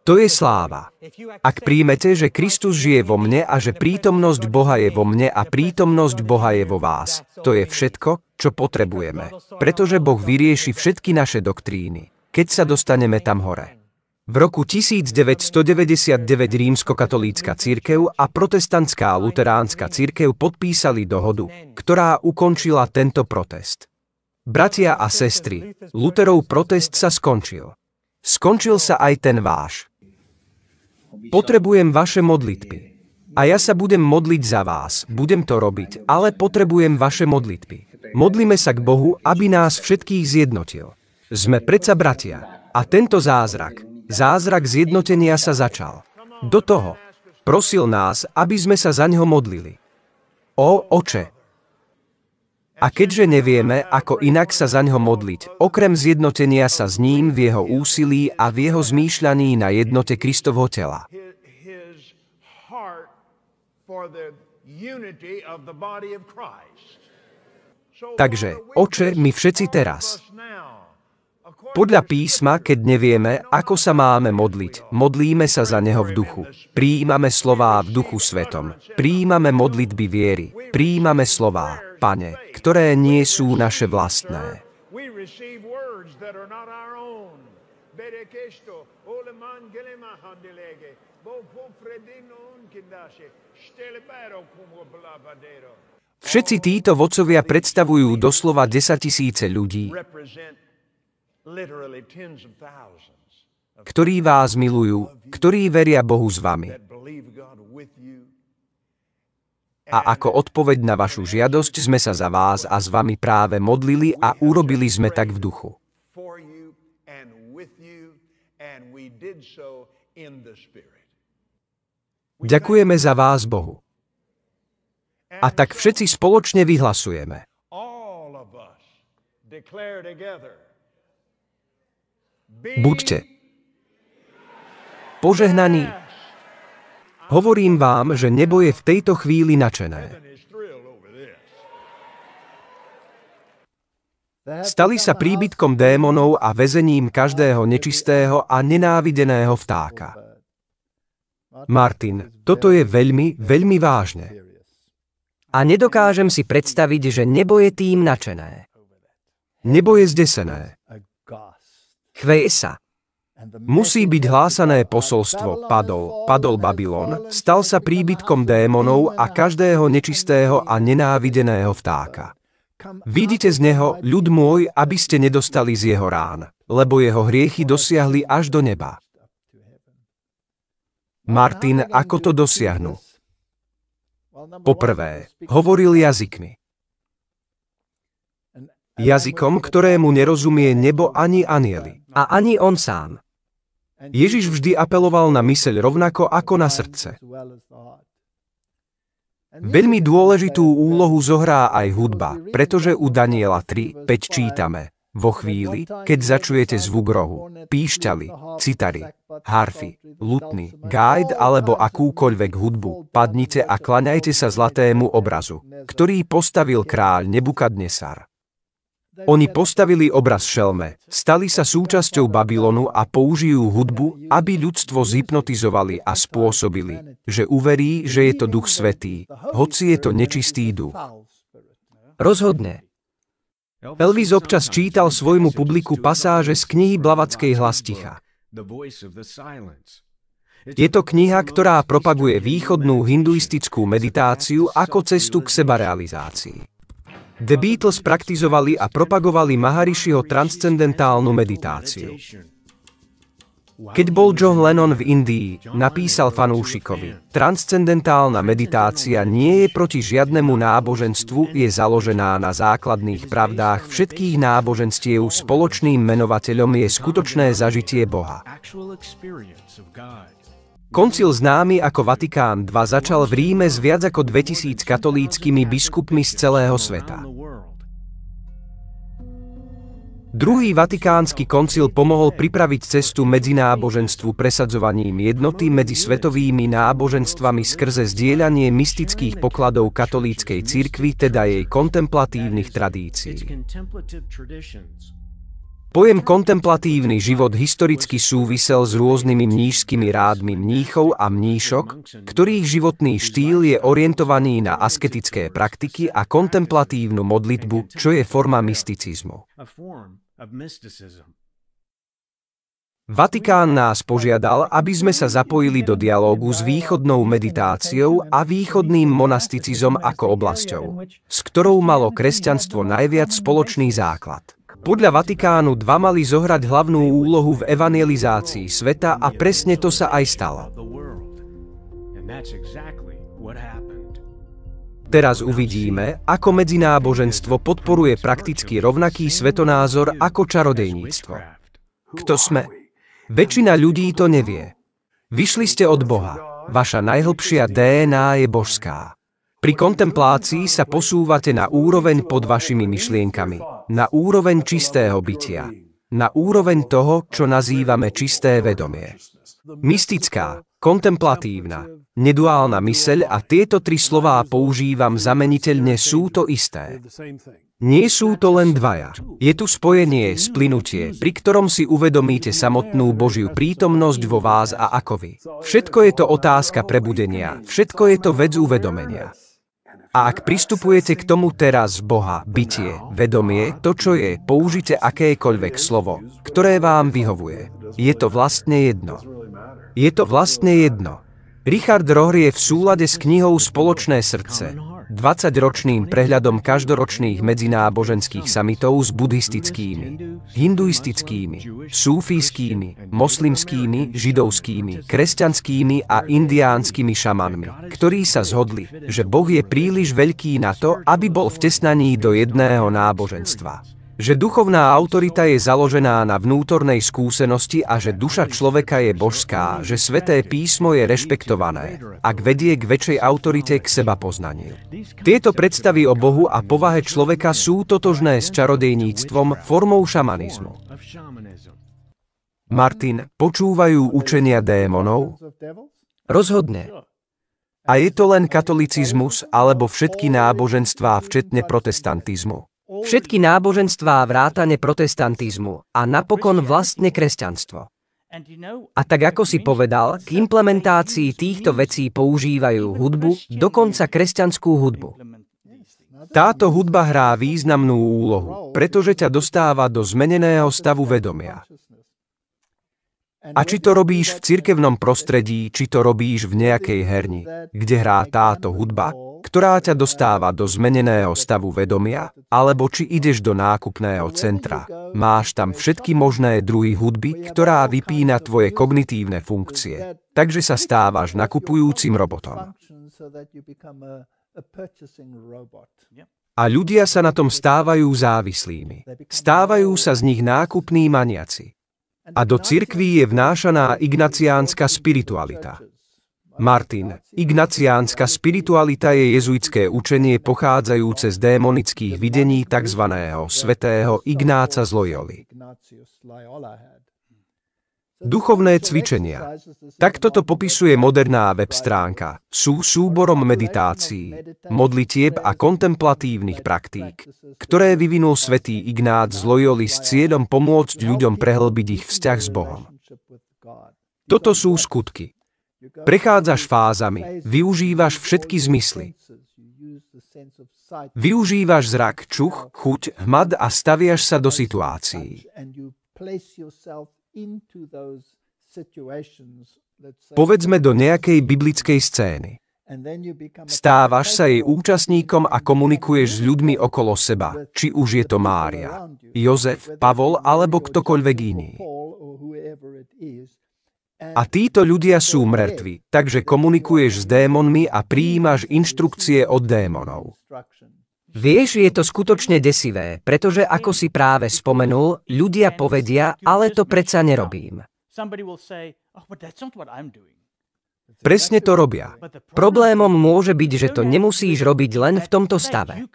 To je sláva. Ak príjmete, že Kristus žije vo mne a že prítomnosť Boha je vo mne a prítomnosť Boha je vo vás, to je všetko, čo potrebujeme, pretože Boh vyrieši všetky naše doktríny, keď sa dostaneme tam hore. V roku 1999 rímskokatolícka církev a protestantská luteránska církev podpísali dohodu, ktorá ukončila tento protest. Bratia a sestry, Luterov protest sa skončil. Skončil sa aj ten váš. Potrebujem vaše modlitby. A ja sa budem modliť za vás, budem to robiť, ale potrebujem vaše modlitby. Modlíme sa k Bohu, aby nás všetkých zjednotil. Sme predsa bratia. A tento zázrak, Zázrak zjednotenia sa začal. Do toho prosil nás, aby sme sa za ňo modlili. O oče! A keďže nevieme, ako inak sa za ňo modliť, okrem zjednotenia sa s ním v jeho úsilí a v jeho zmýšľaní na jednote Kristovho tela. Takže, oče, my všetci teraz, podľa písma, keď nevieme, ako sa máme modliť, modlíme sa za Neho v duchu. Prijímame slová v duchu svetom. Prijímame modlitby viery. Prijímame slová, Pane, ktoré nie sú naše vlastné. Všetci títo vodcovia predstavujú doslova 10 tisíce ľudí ktorí vás milujú, ktorí veria Bohu s vami. A ako odpoveď na vašu žiadosť sme sa za vás a s vami práve modlili a urobili sme tak v duchu. Ďakujeme za vás, Bohu. A tak všetci spoločne vyhlasujeme. All of us declare together Buďte požehnaní. Hovorím vám, že nebo je v tejto chvíli načené. Stali sa príbytkom démonov a väzením každého nečistého a nenávideného vtáka. Martin, toto je veľmi, veľmi vážne. A nedokážem si predstaviť, že nebo je tým načené. Nebo je zdesené. Chvésa. Musí byť hlásané posolstvo, padol, padol Babylon, stal sa príbytkom démonov a každého nečistého a nenávideného vtáka. Vidíte z neho, ľud môj, aby ste nedostali z jeho rán, lebo jeho hriechy dosiahli až do neba. Martin, ako to dosiahnu? Poprvé, hovoril jazykmi. Jazykom, ktorému nerozumie nebo ani anieli a ani on sám. Ježiš vždy apeloval na myseľ rovnako ako na srdce. Veľmi dôležitú úlohu zohrá aj hudba, pretože u Daniela 3, 5 čítame. Vo chvíli, keď začujete zvuk rohu, píšťaly, citary, harfy, lutny, guide alebo akúkoľvek hudbu, padnite a klaňajte sa zlatému obrazu, ktorý postavil kráľ Nebukadnesar. Oni postavili obraz šelme, stali sa súčasťou Babylonu a použijú hudbu, aby ľudstvo zhypnotizovali a spôsobili, že uverí, že je to duch svetý, hoci je to nečistý duch. Rozhodne. Elvis občas čítal svojmu publiku pasáže z knihy Blavackej hlasticha. Je to kniha, ktorá propaguje východnú hinduistickú meditáciu ako cestu k sebarealizácii. The Beatles praktizovali a propagovali Maharishiho transcendentálnu meditáciu. Keď bol John Lennon v Indii, napísal fanúšikovi, transcendentálna meditácia nie je proti žiadnemu náboženstvu, je založená na základných pravdách všetkých náboženstiev, spoločným menovateľom je skutočné zažitie Boha. Koncil známy ako Vatikán II začal v Ríme s viac ako 2000 katolíckými biskupmi z celého sveta. Druhý vatikánsky koncil pomohol pripraviť cestu medzi náboženstvu presadzovaním jednoty medzi svetovými náboženstvami skrze zdieľanie mystických pokladov katolíckej cirkvi, teda jej kontemplatívnych tradícií. Pojem kontemplatívny život historicky súvisel s rôznymi mnížskými rádmi mníchov a mníšok, ktorých životný štýl je orientovaný na asketické praktiky a kontemplatívnu modlitbu, čo je forma mysticizmu. Vatikán nás požiadal, aby sme sa zapojili do dialógu s východnou meditáciou a východným monasticizom ako oblasťou, s ktorou malo kresťanstvo najviac spoločný základ. Podľa Vatikánu dva mali zohrať hlavnú úlohu v evangelizácii sveta a presne to sa aj stalo. Teraz uvidíme, ako medzináboženstvo podporuje prakticky rovnaký svetonázor ako čarodejníctvo. Kto sme? Väčšina ľudí to nevie. Vyšli ste od Boha. Vaša najhlbšia DNA je božská. Pri kontemplácii sa posúvate na úroveň pod vašimi myšlienkami na úroveň čistého bytia, na úroveň toho, čo nazývame čisté vedomie. Mystická, kontemplatívna, neduálna myseľ a tieto tri slová používam zameniteľne sú to isté. Nie sú to len dvaja. Je tu spojenie, splinutie, pri ktorom si uvedomíte samotnú Božiu prítomnosť vo vás a ako vy. Všetko je to otázka prebudenia, všetko je to vec uvedomenia. A ak pristupujete k tomu teraz Boha, bytie, vedomie, to čo je, použite akékoľvek slovo, ktoré vám vyhovuje. Je to vlastne jedno. Je to vlastne jedno. Richard Rohr je v súlade s knihou Spoločné srdce. 20-ročným prehľadom každoročných medzináboženských samitov s buddhistickými, hinduistickými, súfijskými, moslimskými, židovskými, kresťanskými a indiánskymi šamanmi, ktorí sa zhodli, že Boh je príliš veľký na to, aby bol vtesnaný do jedného náboženstva že duchovná autorita je založená na vnútornej skúsenosti a že duša človeka je božská, že sveté písmo je rešpektované, ak vedie k väčšej autorite k seba poznaniu. Tieto predstavy o Bohu a povahe človeka sú totožné s čarodejníctvom formou šamanizmu. Martin, počúvajú učenia démonov? Rozhodne. A je to len katolicizmus alebo všetky náboženstvá včetne protestantizmu. Všetky náboženstvá vrátane protestantizmu a napokon vlastne kresťanstvo. A tak ako si povedal, k implementácii týchto vecí používajú hudbu, dokonca kresťanskú hudbu. Táto hudba hrá významnú úlohu, pretože ťa dostáva do zmeneného stavu vedomia. A či to robíš v cirkevnom prostredí, či to robíš v nejakej herni, kde hrá táto hudba, ktorá ťa dostáva do zmeneného stavu vedomia, alebo či ideš do nákupného centra. Máš tam všetky možné druhy hudby, ktorá vypína tvoje kognitívne funkcie, takže sa stávaš nakupujúcim robotom. A ľudia sa na tom stávajú závislými. Stávajú sa z nich nákupní maniaci. A do cirkví je vnášaná ignaciánska spiritualita. Martin. Ignaciánska spiritualita je jezuitské učenie pochádzajúce z démonických videní tzv. svetého Ignáca z Loyoli. Duchovné cvičenia. Takto to popisuje moderná web stránka. Sú súborom meditácií, modlitieb a kontemplatívnych praktík, ktoré vyvinul svätý Ignác z Loyoli s cieľom pomôcť ľuďom prehlbiť ich vzťah s Bohom. Toto sú skutky. Prechádzaš fázami, využívaš všetky zmysly. Využívaš zrak, čuch, chuť, hmad a staviaš sa do situácií. Povedzme do nejakej biblickej scény. Stávaš sa jej účastníkom a komunikuješ s ľuďmi okolo seba, či už je to Mária, Jozef, Pavol alebo ktokoľvek iný. A títo ľudia sú mŕtvi, takže komunikuješ s démonmi a prijímaš inštrukcie od démonov. Vieš, je to skutočne desivé, pretože ako si práve spomenul, ľudia povedia, ale to predsa nerobím. Somebody will say, oh, but that's not what I'm doing. Presne to robia. Problémom môže byť, že to nemusíš robiť len v tomto stave.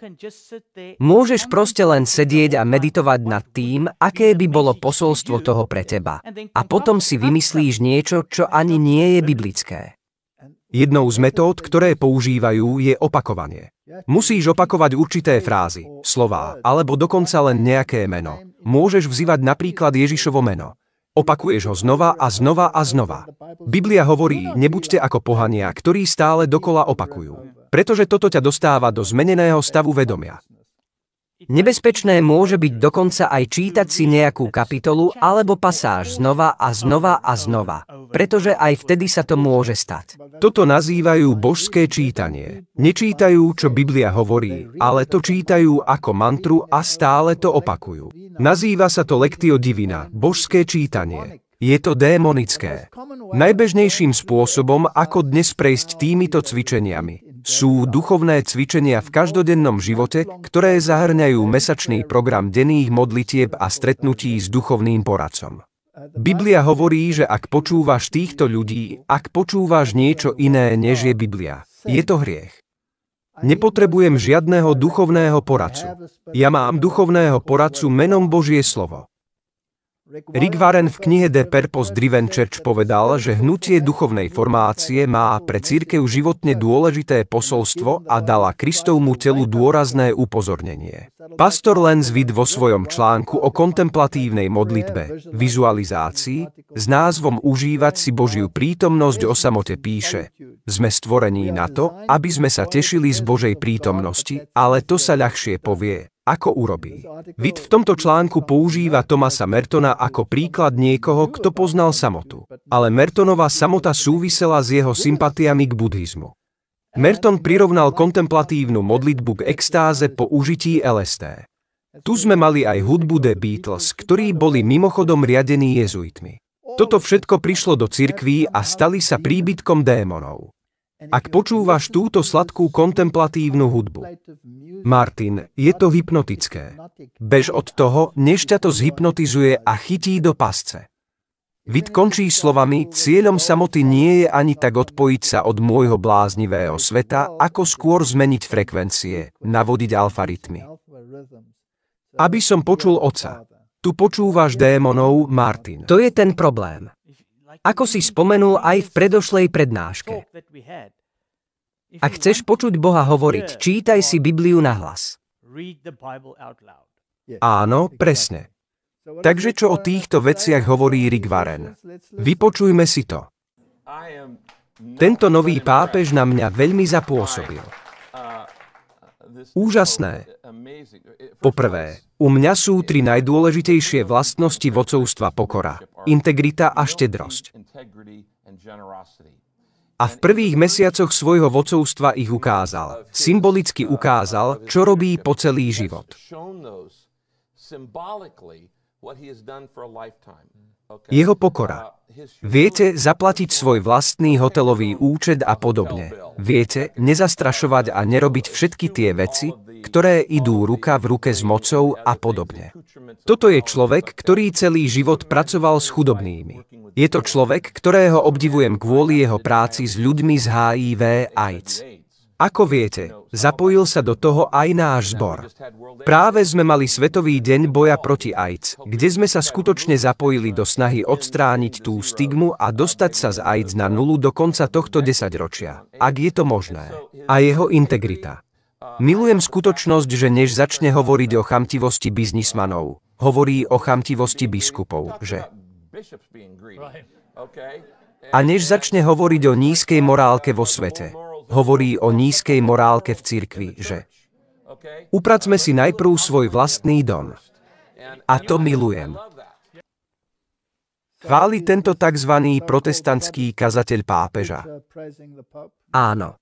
Môžeš proste len sedieť a meditovať nad tým, aké by bolo posolstvo toho pre teba. A potom si vymyslíš niečo, čo ani nie je biblické. Jednou z metód, ktoré používajú, je opakovanie. Musíš opakovať určité frázy, slová, alebo dokonca len nejaké meno. Môžeš vzývať napríklad Ježišovo meno. Opakuješ ho znova a znova a znova. Biblia hovorí, nebuďte ako pohania, ktorí stále dokola opakujú. Pretože toto ťa dostáva do zmeneného stavu vedomia. Nebezpečné môže byť dokonca aj čítať si nejakú kapitolu alebo pasáž znova a znova a znova, pretože aj vtedy sa to môže stať. Toto nazývajú božské čítanie. Nečítajú, čo Biblia hovorí, ale to čítajú ako mantru a stále to opakujú. Nazýva sa to lektio divina, božské čítanie. Je to démonické. Najbežnejším spôsobom, ako dnes prejsť týmito cvičeniami, sú duchovné cvičenia v každodennom živote, ktoré zahrňajú mesačný program denných modlitieb a stretnutí s duchovným poradcom. Biblia hovorí, že ak počúvaš týchto ľudí, ak počúvaš niečo iné, než je Biblia, je to hriech. Nepotrebujem žiadného duchovného poradcu. Ja mám duchovného poradcu menom Božie slovo. Rick Warren v knihe The Purpose Driven Church povedal, že hnutie duchovnej formácie má pre církev životne dôležité posolstvo a dala Kristovmu telu dôrazné upozornenie. Pastor Lenz Vid vo svojom článku o kontemplatívnej modlitbe, vizualizácii, s názvom Užívať si Božiu prítomnosť o samote píše Sme stvorení na to, aby sme sa tešili z Božej prítomnosti, ale to sa ľahšie povie ako urobí. Vid v tomto článku používa Tomasa Mertona ako príklad niekoho, kto poznal samotu. Ale Mertonová samota súvisela s jeho sympatiami k buddhizmu. Merton prirovnal kontemplatívnu modlitbu k extáze po užití LST. Tu sme mali aj hudbu The Beatles, ktorí boli mimochodom riadení jezuitmi. Toto všetko prišlo do cirkví a stali sa príbytkom démonov. Ak počúvaš túto sladkú kontemplatívnu hudbu, Martin, je to hypnotické. Bež od toho, než ťa to zhypnotizuje a chytí do pasce. Vid končí slovami, cieľom samoty nie je ani tak odpojiť sa od môjho bláznivého sveta, ako skôr zmeniť frekvencie, navodiť alfaritmy. Aby som počul oca. Tu počúvaš démonov, Martin. To je ten problém ako si spomenul aj v predošlej prednáške. Ak chceš počuť Boha hovoriť, čítaj si Bibliu na hlas. Áno, presne. Takže čo o týchto veciach hovorí Rick Warren? Vypočujme si to. Tento nový pápež na mňa veľmi zapôsobil. Úžasné. Poprvé, u mňa sú tri najdôležitejšie vlastnosti vocovstva pokora. Integrita a štedrosť. A v prvých mesiacoch svojho vocovstva ich ukázal. Symbolicky ukázal, čo robí po celý život. Jeho pokora. Viete zaplatiť svoj vlastný hotelový účet a podobne. Viete nezastrašovať a nerobiť všetky tie veci, ktoré idú ruka v ruke s mocou a podobne. Toto je človek, ktorý celý život pracoval s chudobnými. Je to človek, ktorého obdivujem kvôli jeho práci s ľuďmi z HIV AIDS. Ako viete, zapojil sa do toho aj náš zbor. Práve sme mali Svetový deň boja proti AIDS, kde sme sa skutočne zapojili do snahy odstrániť tú stigmu a dostať sa z AIDS na nulu do konca tohto desaťročia, ak je to možné. A jeho integrita. Milujem skutočnosť, že než začne hovoriť o chamtivosti biznismanov, hovorí o chamtivosti biskupov, že? A než začne hovoriť o nízkej morálke vo svete, hovorí o nízkej morálke v cirkvi, že? Upracme si najprv svoj vlastný dom. A to milujem. Chváli tento tzv. protestantský kazateľ pápeža. Áno.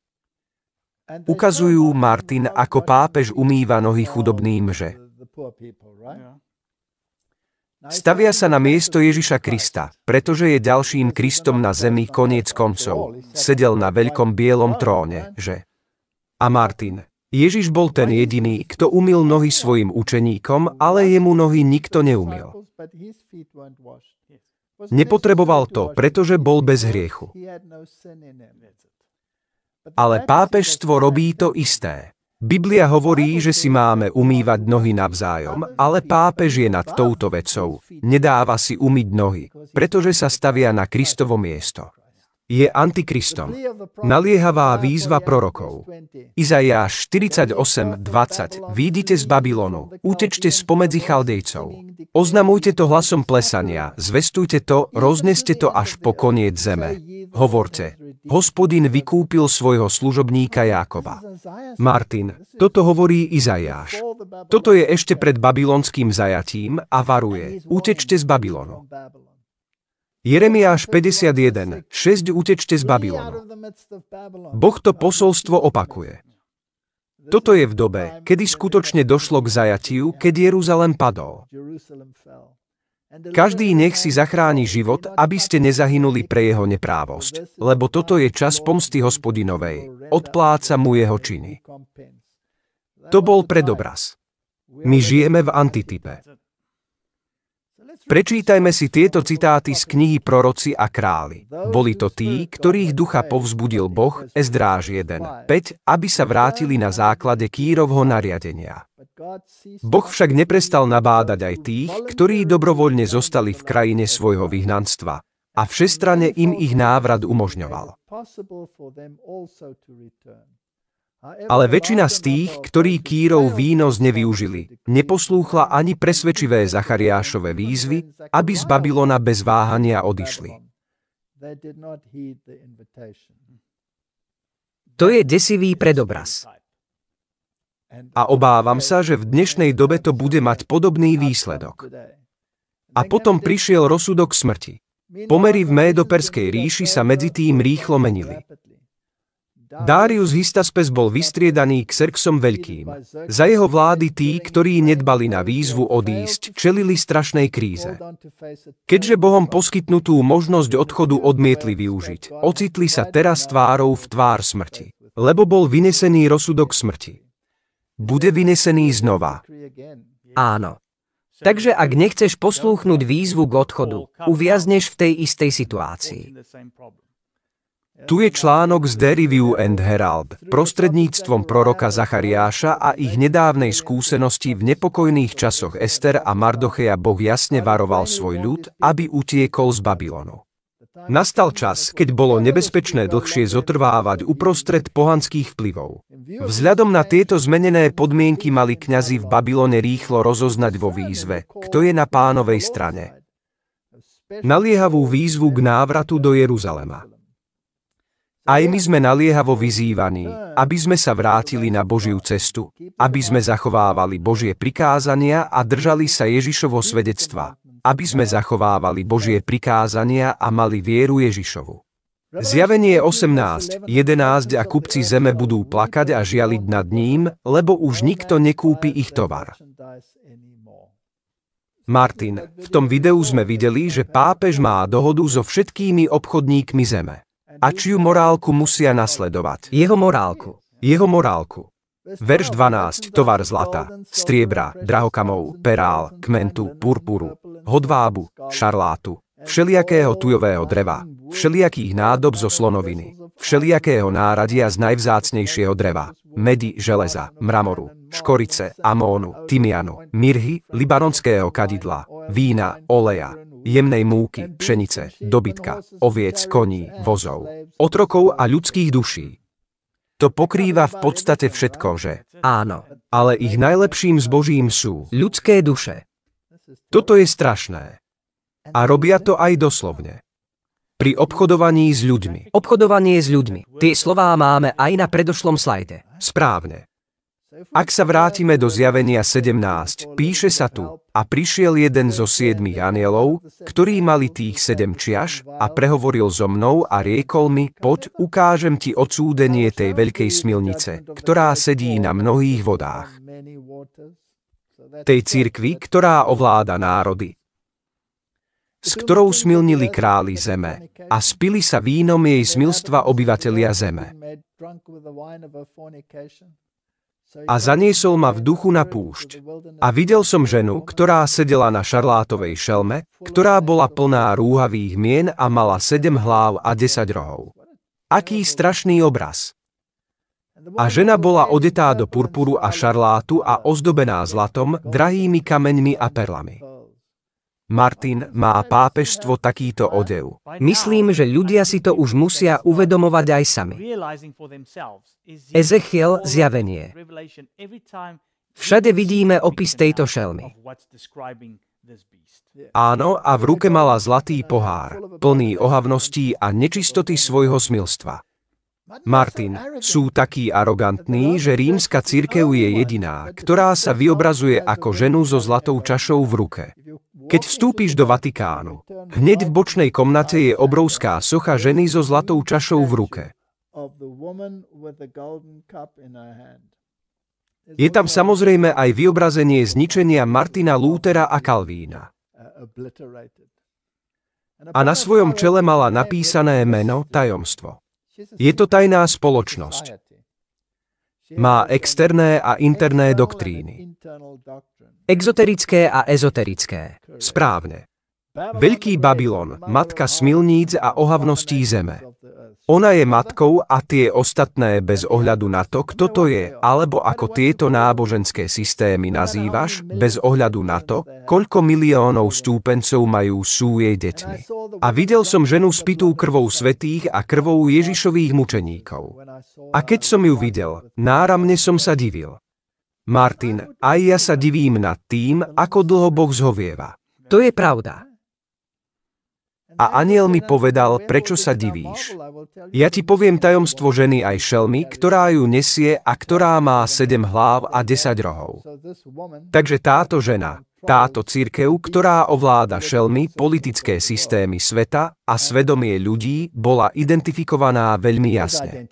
Ukazujú Martin, ako pápež umýva nohy chudobným že. Stavia sa na miesto Ježiša Krista, pretože je ďalším Kristom na zemi koniec koncov. Sedel na veľkom bielom tróne, že? A Martin. Ježiš bol ten jediný, kto umil nohy svojim učeníkom, ale jemu nohy nikto neumil. Nepotreboval to, pretože bol bez hriechu. Ale pápežstvo robí to isté. Biblia hovorí, že si máme umývať nohy navzájom, ale pápež je nad touto vecou. Nedáva si umyť nohy, pretože sa stavia na Kristovo miesto je antikristom. Naliehavá výzva prorokov. Izajáš 48.20 Výjdite z Babylonu, utečte spomedzi chaldejcov. Oznamujte to hlasom plesania, zvestujte to, rozneste to až po koniec zeme. Hovorte, hospodin vykúpil svojho služobníka Jákoba. Martin, toto hovorí Izajáš. Toto je ešte pred babylonským zajatím a varuje, utečte z Babylonu. Jeremiáš 51, 6 utečte z Babylonu. Boh to posolstvo opakuje. Toto je v dobe, kedy skutočne došlo k zajatiu, keď Jeruzalem padol. Každý nech si zachráni život, aby ste nezahynuli pre jeho neprávosť, lebo toto je čas pomsty hospodinovej, odpláca mu jeho činy. To bol predobraz. My žijeme v antitype. Prečítajme si tieto citáty z knihy Proroci a králi. Boli to tí, ktorých ducha povzbudil Boh, Ezdráž 1, 5, aby sa vrátili na základe Kírovho nariadenia. Boh však neprestal nabádať aj tých, ktorí dobrovoľne zostali v krajine svojho vyhnanstva a všestrane im ich návrat umožňoval. Ale väčšina z tých, ktorí Kírov výnos nevyužili, neposlúchla ani presvedčivé zachariášové výzvy, aby z Babylona bez váhania odišli. To je desivý predobraz. A obávam sa, že v dnešnej dobe to bude mať podobný výsledok. A potom prišiel rozsudok smrti. Pomery v Médoperskej ríši sa medzi tým rýchlo menili. Darius Hystaspes bol vystriedaný Xerxom Veľkým. Za jeho vlády tí, ktorí nedbali na výzvu odísť, čelili strašnej kríze. Keďže Bohom poskytnutú možnosť odchodu odmietli využiť, ocitli sa teraz tvárou v tvár smrti, lebo bol vynesený rozsudok smrti. Bude vynesený znova. Áno. Takže ak nechceš poslúchnuť výzvu k odchodu, uviazneš v tej istej situácii. Tu je článok z The Review and Herald, prostredníctvom proroka Zachariáša a ich nedávnej skúsenosti v nepokojných časoch Ester a Mardocheja Boh jasne varoval svoj ľud, aby utiekol z Babylonu. Nastal čas, keď bolo nebezpečné dlhšie zotrvávať uprostred pohanských vplyvov. Vzhľadom na tieto zmenené podmienky mali kňazi v Babylone rýchlo rozoznať vo výzve, kto je na pánovej strane. Naliehavú výzvu k návratu do Jeruzalema. Aj my sme naliehavo vyzývaní, aby sme sa vrátili na Božiu cestu, aby sme zachovávali Božie prikázania a držali sa Ježišovo svedectva, aby sme zachovávali Božie prikázania a mali vieru Ježišovu. Zjavenie 18, 11 a kupci zeme budú plakať a žialiť nad ním, lebo už nikto nekúpi ich tovar. Martin, v tom videu sme videli, že pápež má dohodu so všetkými obchodníkmi zeme. A čiu morálku musia nasledovať? Jeho morálku. Jeho morálku. Verš 12. Tovar zlata, striebra, drahokamov, perál, kmentu, purpuru, hodvábu, šarlátu, všelijakého tujového dreva, všelijakých nádob zo slonoviny, všelijakého náradia z najvzácnejšieho dreva, medi, železa, mramoru, škorice, amónu, tymianu, mirhy, libanonského kadidla, vína, oleja, jemnej múky, pšenice, dobytka, oviec, koní, vozov, otrokov a ľudských duší. To pokrýva v podstate všetko, že? Áno. Ale ich najlepším zbožím sú ľudské duše. Toto je strašné. A robia to aj doslovne. Pri obchodovaní s ľuďmi. Obchodovanie s ľuďmi. Tie slová máme aj na predošlom slajde. Správne. Ak sa vrátime do zjavenia 17, píše sa tu, a prišiel jeden zo siedmých anielov, ktorí mali tých sedem čiaš, a prehovoril so mnou a riekol mi, poď, ukážem ti odsúdenie tej veľkej smilnice, ktorá sedí na mnohých vodách. Tej cirkvi, ktorá ovláda národy. S ktorou smilnili králi zeme a spili sa vínom jej smilstva obyvatelia zeme a zaniesol ma v duchu na púšť. A videl som ženu, ktorá sedela na šarlátovej šelme, ktorá bola plná rúhavých mien a mala sedem hláv a desať rohov. Aký strašný obraz! A žena bola odetá do purpuru a šarlátu a ozdobená zlatom, drahými kameňmi a perlami. Martin, má pápežstvo takýto odev? Myslím, že ľudia si to už musia uvedomovať aj sami. Ezechiel zjavenie. Všade vidíme opis tejto šelmy. Áno, a v ruke mala zlatý pohár, plný ohavností a nečistoty svojho smilstva. Martin, sú takí arogantní, že rímska církev je jediná, ktorá sa vyobrazuje ako ženu so zlatou čašou v ruke. Keď vstúpiš do Vatikánu, hneď v bočnej komnate je obrovská socha ženy so zlatou čašou v ruke. Je tam samozrejme aj vyobrazenie zničenia Martina Lútera a Kalvína. A na svojom čele mala napísané meno tajomstvo. Je to tajná spoločnosť. Má externé a interné doktríny. Exoterické a ezoterické. Správne. Veľký Babylon, matka smilníc a ohavností zeme. Ona je matkou a tie ostatné bez ohľadu na to, kto to je, alebo ako tieto náboženské systémy nazývaš, bez ohľadu na to, koľko miliónov stúpencov majú sú jej deťmi. A videl som ženu spitú krvou svetých a krvou Ježišových mučeníkov. A keď som ju videl, náramne som sa divil. Martin, aj ja sa divím nad tým, ako dlho Boh zhovieva. To je pravda. A aniel mi povedal, prečo sa divíš? Ja ti poviem tajomstvo ženy aj šelmy, ktorá ju nesie a ktorá má sedem hlav a desať rohov. Takže táto žena, táto církev, ktorá ovláda šelmy, politické systémy sveta a svedomie ľudí, bola identifikovaná veľmi jasne.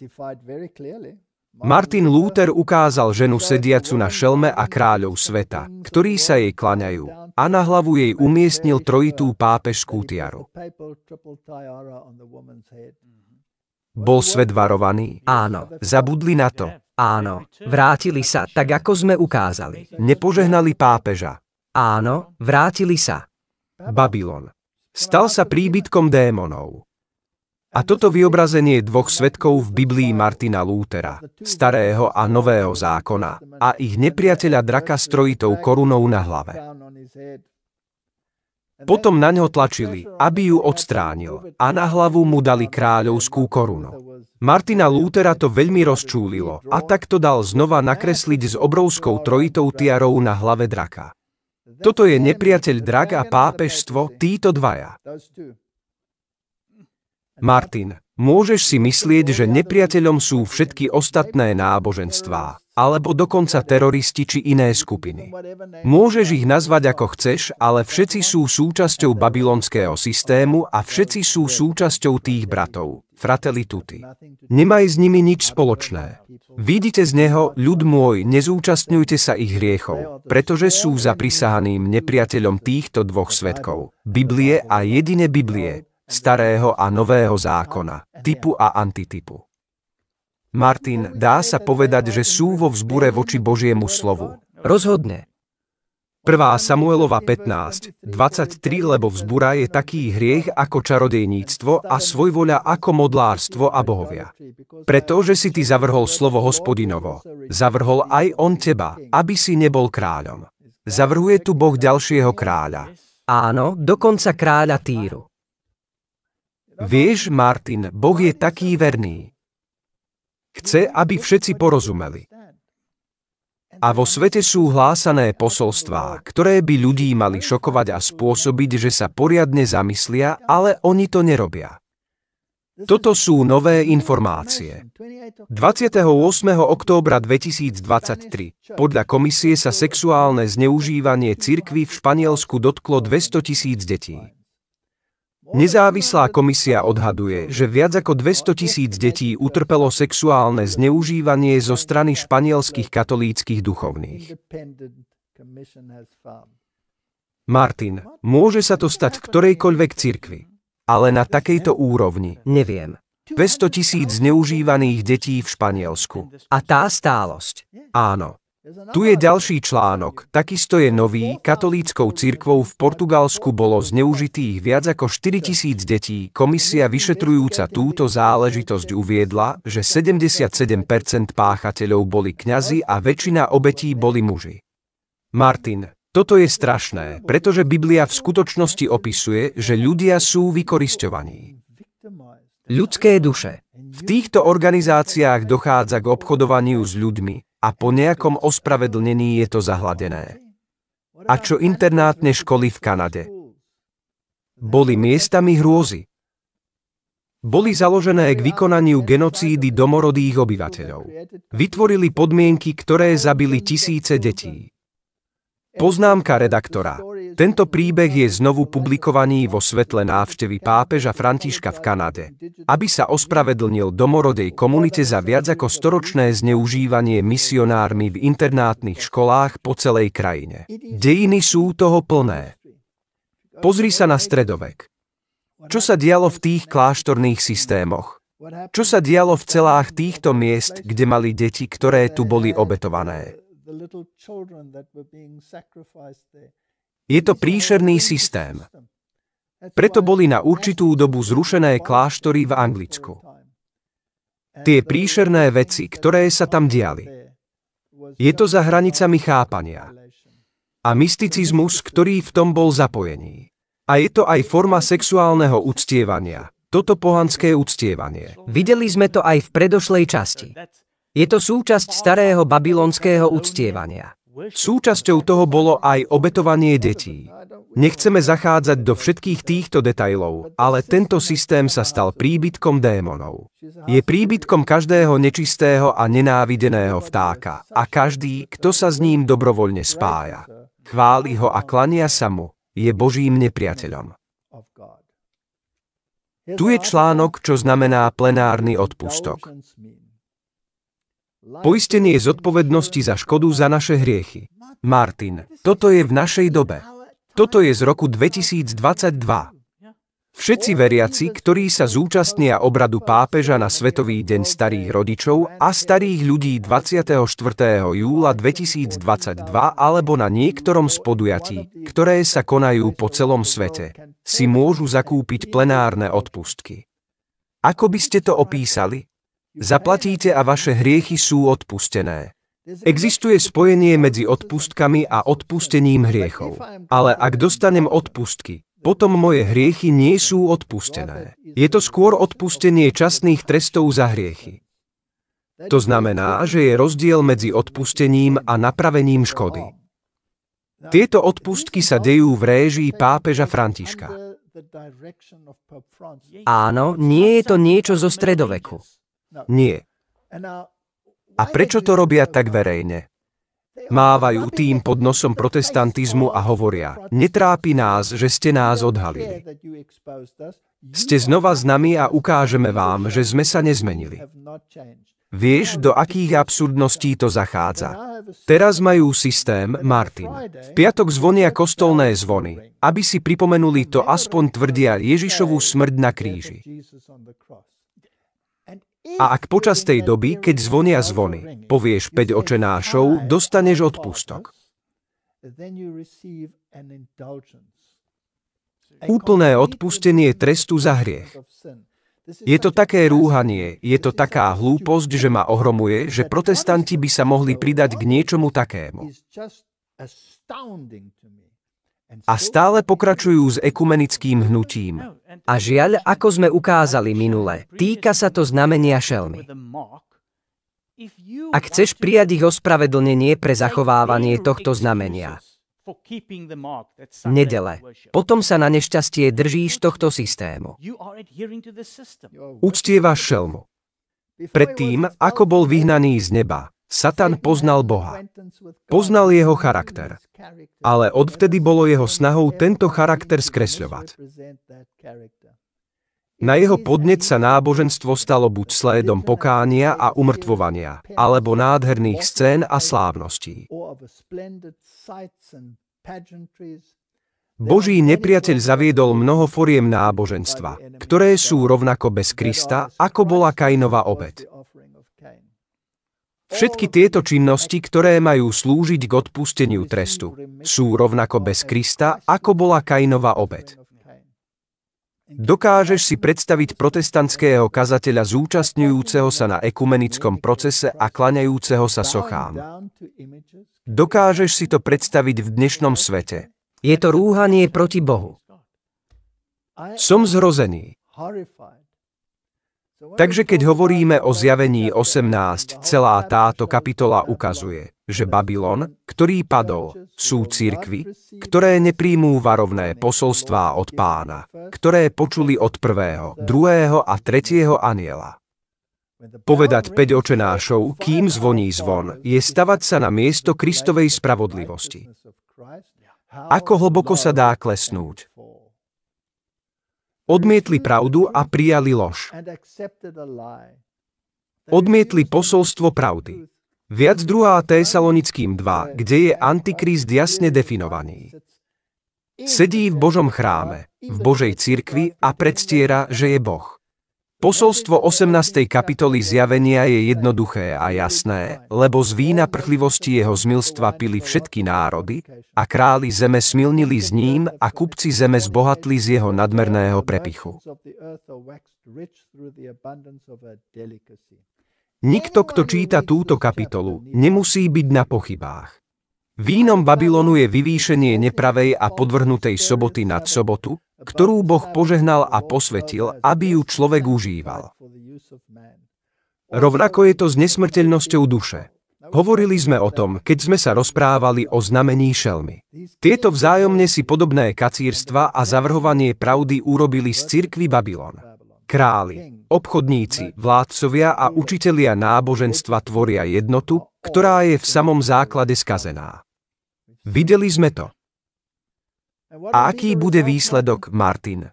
Martin Luther ukázal ženu sediacu na šelme a kráľov sveta, ktorí sa jej klaňajú a na hlavu jej umiestnil trojitú pápežskú tiaru. Bol svet varovaný? Áno. Zabudli na to? Áno. Vrátili sa, tak ako sme ukázali. Nepožehnali pápeža? Áno, vrátili sa. Babylon. Stal sa príbytkom démonov. A toto vyobrazenie dvoch svetkov v Biblii Martina Lútera, starého a nového zákona, a ich nepriateľa draka s trojitou korunou na hlave. Potom na ňo tlačili, aby ju odstránil a na hlavu mu dali kráľovskú korunu. Martina Lútera to veľmi rozčúlilo a tak to dal znova nakresliť s obrovskou trojitou tiarou na hlave draka. Toto je nepriateľ drak a pápežstvo, títo dvaja. Martin, môžeš si myslieť, že nepriateľom sú všetky ostatné náboženstvá, alebo dokonca teroristi či iné skupiny. Môžeš ich nazvať ako chceš, ale všetci sú súčasťou babylonského systému a všetci sú súčasťou tých bratov, frateli tuti. Nemaj s nimi nič spoločné. Vidíte z neho, ľud môj, nezúčastňujte sa ich hriechov, pretože sú zaprisahaným nepriateľom týchto dvoch svetkov, Biblie a jedine Biblie, starého a nového zákona, typu a antitypu. Martin, dá sa povedať, že sú vo vzbure voči Božiemu slovu. Rozhodne. 1. Samuelova 15, 23, lebo vzbura je taký hriech ako čarodejníctvo a svojvoľa ako modlárstvo a bohovia. Pretože si ty zavrhol slovo hospodinovo, zavrhol aj on teba, aby si nebol kráľom. Zavrhuje tu Boh ďalšieho kráľa. Áno, dokonca kráľa Týru. Vieš, Martin, Boh je taký verný. Chce, aby všetci porozumeli. A vo svete sú hlásané posolstvá, ktoré by ľudí mali šokovať a spôsobiť, že sa poriadne zamyslia, ale oni to nerobia. Toto sú nové informácie. 28. októbra 2023 podľa komisie sa sexuálne zneužívanie cirkvy v Španielsku dotklo 200 tisíc detí. Nezávislá komisia odhaduje, že viac ako 200 tisíc detí utrpelo sexuálne zneužívanie zo strany španielských katolíckých duchovných. Martin, môže sa to stať v ktorejkoľvek cirkvi, ale na takejto úrovni. Neviem. 200 tisíc zneužívaných detí v Španielsku. A tá stálosť. Áno. Tu je ďalší článok. Takisto je nový, katolíckou cirkvou v Portugalsku bolo zneužitých viac ako 4000 detí. Komisia vyšetrujúca túto záležitosť uviedla, že 77% páchateľov boli kňazi a väčšina obetí boli muži. Martin, toto je strašné, pretože Biblia v skutočnosti opisuje, že ľudia sú vykoristovaní. Ľudské duše. V týchto organizáciách dochádza k obchodovaniu s ľuďmi, a po nejakom ospravedlnení je to zahladené. A čo internátne školy v Kanade? Boli miestami hrôzy. Boli založené k vykonaniu genocídy domorodých obyvateľov. Vytvorili podmienky, ktoré zabili tisíce detí. Poznámka redaktora. Tento príbeh je znovu publikovaný vo svetle návštevy pápeža Františka v Kanade, aby sa ospravedlnil domorodej komunite za viac ako storočné zneužívanie misionármi v internátnych školách po celej krajine. Dejiny sú toho plné. Pozri sa na stredovek. Čo sa dialo v tých kláštorných systémoch? Čo sa dialo v celách týchto miest, kde mali deti, ktoré tu boli obetované? Je to príšerný systém. Preto boli na určitú dobu zrušené kláštory v Anglicku. Tie príšerné veci, ktoré sa tam diali. Je to za hranicami chápania a mysticizmus, ktorý v tom bol zapojený. A je to aj forma sexuálneho uctievania. Toto pohanské uctievanie. Videli sme to aj v predošlej časti. Je to súčasť starého babylonského uctievania. Súčasťou toho bolo aj obetovanie detí. Nechceme zachádzať do všetkých týchto detajlov, ale tento systém sa stal príbytkom démonov. Je príbytkom každého nečistého a nenávideného vtáka a každý, kto sa s ním dobrovoľne spája. Chváli ho a klania sa mu, je Božím nepriateľom. Tu je článok, čo znamená plenárny odpustok. Poistenie zodpovednosti za škodu za naše hriechy. Martin, toto je v našej dobe. Toto je z roku 2022. Všetci veriaci, ktorí sa zúčastnia obradu pápeža na Svetový deň starých rodičov a starých ľudí 24. júla 2022 alebo na niektorom z podujatí, ktoré sa konajú po celom svete, si môžu zakúpiť plenárne odpustky. Ako by ste to opísali? Zaplatíte a vaše hriechy sú odpustené. Existuje spojenie medzi odpustkami a odpustením hriechov. Ale ak dostanem odpustky, potom moje hriechy nie sú odpustené. Je to skôr odpustenie časných trestov za hriechy. To znamená, že je rozdiel medzi odpustením a napravením škody. Tieto odpustky sa dejú v réžii pápeža Františka. Áno, nie je to niečo zo stredoveku. No. Nie. A prečo to robia tak verejne? Mávajú tým pod nosom protestantizmu a hovoria, netrápi nás, že ste nás odhalili. Ste znova s nami a ukážeme vám, že sme sa nezmenili. Vieš, do akých absurdností to zachádza. Teraz majú systém, Martin. V piatok zvonia kostolné zvony, aby si pripomenuli to aspoň tvrdia Ježišovú smrť na kríži. A ak počas tej doby, keď zvonia zvony, povieš 5 očenášov, dostaneš odpustok. Úplné odpustenie trestu za hriech. Je to také rúhanie, je to taká hlúposť, že ma ohromuje, že protestanti by sa mohli pridať k niečomu takému a stále pokračujú s ekumenickým hnutím. A žiaľ, ako sme ukázali minule, týka sa to znamenia šelmy. Ak chceš prijať ich ospravedlnenie pre zachovávanie tohto znamenia, Nedele. Potom sa na nešťastie držíš tohto systému. Uctievaš šelmu. Predtým, ako bol vyhnaný z neba, Satan poznal Boha. Poznal jeho charakter. Ale odvtedy bolo jeho snahou tento charakter skresľovať. Na jeho podnet sa náboženstvo stalo buď slédom pokánia a umrtvovania, alebo nádherných scén a slávností. Boží nepriateľ zaviedol mnoho foriem náboženstva, ktoré sú rovnako bez Krista, ako bola Kainova obed. Všetky tieto činnosti, ktoré majú slúžiť k odpusteniu trestu, sú rovnako bez Krista, ako bola Kainova obed. Dokážeš si predstaviť protestantského kazateľa zúčastňujúceho sa na ekumenickom procese a klaňajúceho sa sochám. Dokážeš si to predstaviť v dnešnom svete. Je to rúhanie proti Bohu. Som zrozený. Takže keď hovoríme o zjavení 18, celá táto kapitola ukazuje, že Babylon, ktorý padol, sú cirkvy, ktoré nepríjmú varovné posolstvá od pána, ktoré počuli od prvého, druhého a tretieho aniela. Povedať 5 očenášov, kým zvoní zvon, je stavať sa na miesto Kristovej spravodlivosti. Ako hlboko sa dá klesnúť? Odmietli pravdu a prijali lož. Odmietli posolstvo pravdy. Viac 2. Tesalonickým 2, kde je Antikrist jasne definovaný. Sedí v Božom chráme, v Božej cirkvi a predstiera, že je Boh. Posolstvo 18. kapitoly zjavenia je jednoduché a jasné, lebo z vína prchlivosti jeho zmilstva pili všetky národy a králi zeme smilnili s ním a kupci zeme zbohatli z jeho nadmerného prepichu. Nikto, kto číta túto kapitolu, nemusí byť na pochybách. Vínom Babylonu je vyvýšenie nepravej a podvrhnutej soboty nad sobotu, ktorú Boh požehnal a posvetil, aby ju človek užíval. Rovnako je to s nesmrteľnosťou duše. Hovorili sme o tom, keď sme sa rozprávali o znamení šelmy. Tieto vzájomne si podobné kacírstva a zavrhovanie pravdy urobili z cirkvy Babylon. Králi, obchodníci, vládcovia a učitelia náboženstva tvoria jednotu, ktorá je v samom základe skazená. Videli sme to. A aký bude výsledok, Martin?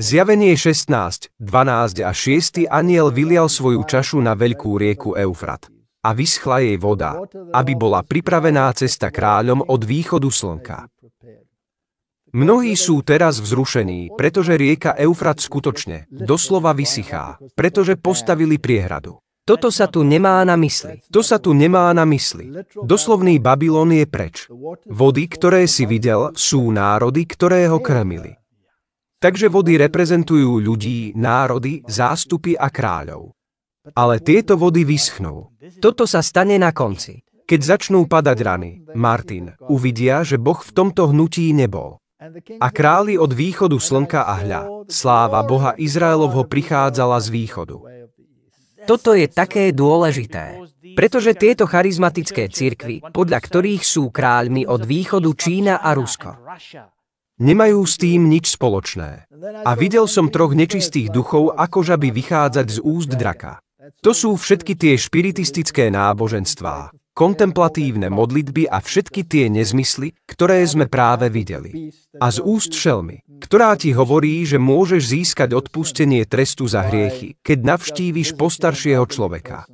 Zjavenie 16, 12 a 6. aniel vylial svoju čašu na veľkú rieku Eufrat a vyschla jej voda, aby bola pripravená cesta kráľom od východu slnka. Mnohí sú teraz vzrušení, pretože rieka Eufrat skutočne, doslova vysychá, pretože postavili priehradu. Toto sa tu nemá na mysli. To sa tu nemá na mysli. Doslovný Babylon je preč. Vody, ktoré si videl, sú národy, ktoré ho krmili. Takže vody reprezentujú ľudí, národy, zástupy a kráľov. Ale tieto vody vyschnú. Toto sa stane na konci. Keď začnú padať rany, Martin, uvidia, že Boh v tomto hnutí nebol. A králi od východu slnka a hľa, sláva Boha Izraelovho prichádzala z východu. Toto je také dôležité, pretože tieto charizmatické cirkvy, podľa ktorých sú kráľmi od východu Čína a Rusko, nemajú s tým nič spoločné. A videl som troch nečistých duchov, akože by vychádzať z úst draka. To sú všetky tie špiritistické náboženstvá, kontemplatívne modlitby a všetky tie nezmysly, ktoré sme práve videli. A z úst šelmy, ktorá ti hovorí, že môžeš získať odpustenie trestu za hriechy, keď navštíviš postaršieho človeka.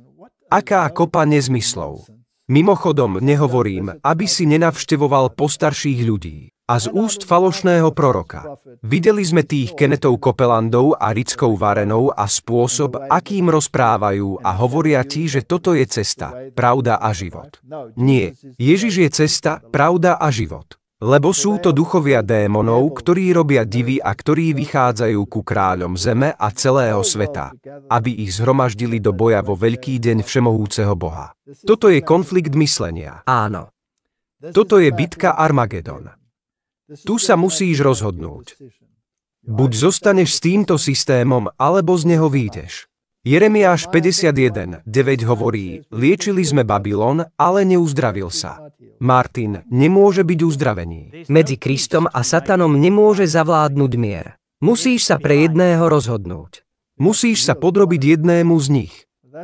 Aká kopa nezmyslov. Mimochodom, nehovorím, aby si nenavštevoval postarších ľudí a z úst falošného proroka. Videli sme tých Kenetov Kopelandov a Rickov Varenov a spôsob, akým rozprávajú a hovoria ti, že toto je cesta, pravda a život. Nie, Ježiš je cesta, pravda a život. Lebo sú to duchovia démonov, ktorí robia divy a ktorí vychádzajú ku kráľom zeme a celého sveta, aby ich zhromaždili do boja vo veľký deň všemohúceho Boha. Toto je konflikt myslenia. Áno. Toto je bitka Armagedon. Tu sa musíš rozhodnúť. Buď zostaneš s týmto systémom, alebo z neho výjdeš. Jeremiáš 51, 9 hovorí, liečili sme Babylon, ale neuzdravil sa. Martin nemôže byť uzdravený. Medzi Kristom a Satanom nemôže zavládnuť mier. Musíš sa pre jedného rozhodnúť. Musíš sa podrobiť jednému z nich.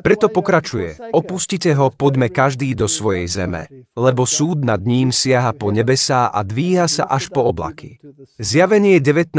Preto pokračuje, opustite ho, poďme každý do svojej zeme, lebo súd nad ním siaha po nebesá a dvíha sa až po oblaky. Zjavenie 19,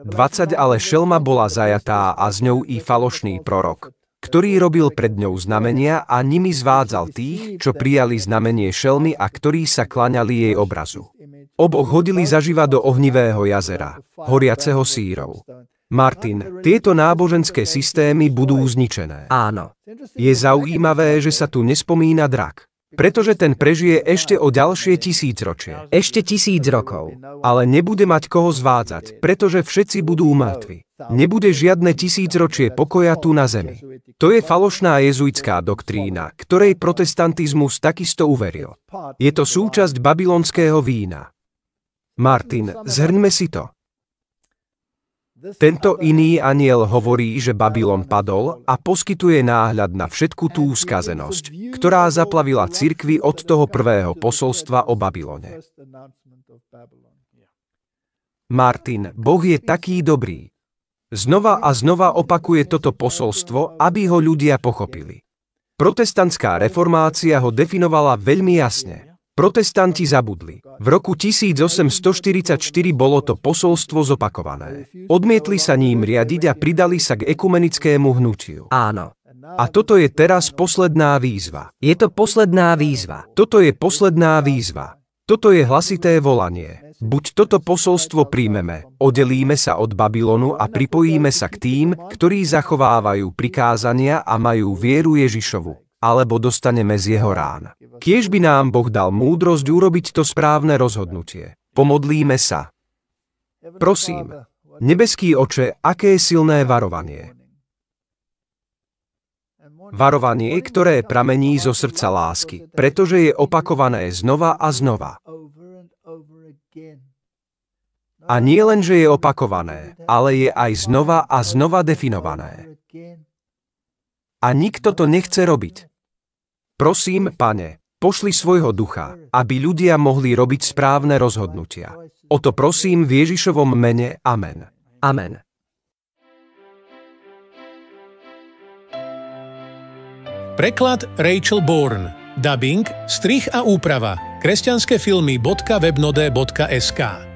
20 ale šelma bola zajatá a z ňou i falošný prorok, ktorý robil pred ňou znamenia a nimi zvádzal tých, čo prijali znamenie šelmy a ktorí sa klaňali jej obrazu. Oboch hodili zaživa do ohnivého jazera, horiaceho sírov. Martin, tieto náboženské systémy budú zničené. Áno. Je zaujímavé, že sa tu nespomína drak. Pretože ten prežije ešte o ďalšie ročie. Ešte tisíc rokov. Ale nebude mať koho zvádzať, pretože všetci budú mŕtvi. Nebude žiadne tisícročie pokoja tu na zemi. To je falošná jezuitská doktrína, ktorej protestantizmus takisto uveril. Je to súčasť babylonského vína. Martin, zhrňme si to. Tento iný aniel hovorí, že Babylon padol a poskytuje náhľad na všetku tú skazenosť, ktorá zaplavila cirkvi od toho prvého posolstva o Babylone. Martin, Boh je taký dobrý. Znova a znova opakuje toto posolstvo, aby ho ľudia pochopili. Protestantská reformácia ho definovala veľmi jasne. Protestanti zabudli. V roku 1844 bolo to posolstvo zopakované. Odmietli sa ním riadiť a pridali sa k ekumenickému hnutiu. Áno. A toto je teraz posledná výzva. Je to posledná výzva. Toto je posledná výzva. Toto je hlasité volanie. Buď toto posolstvo príjmeme, oddelíme sa od Babylonu a pripojíme sa k tým, ktorí zachovávajú prikázania a majú vieru Ježišovu alebo dostaneme z jeho rán. Kiež by nám Boh dal múdrosť urobiť to správne rozhodnutie. Pomodlíme sa. Prosím, nebeský oče, aké je silné varovanie. Varovanie, ktoré pramení zo srdca lásky, pretože je opakované znova a znova. A nie len, že je opakované, ale je aj znova a znova definované. A nikto to nechce robiť. Prosím, pane, pošli svojho ducha, aby ľudia mohli robiť správne rozhodnutia. O to prosím v Ježišovom mene. Amen. Amen. Preklad Rachel Bourne Dubbing, strich a úprava kresťanskefilmy.webnode.sk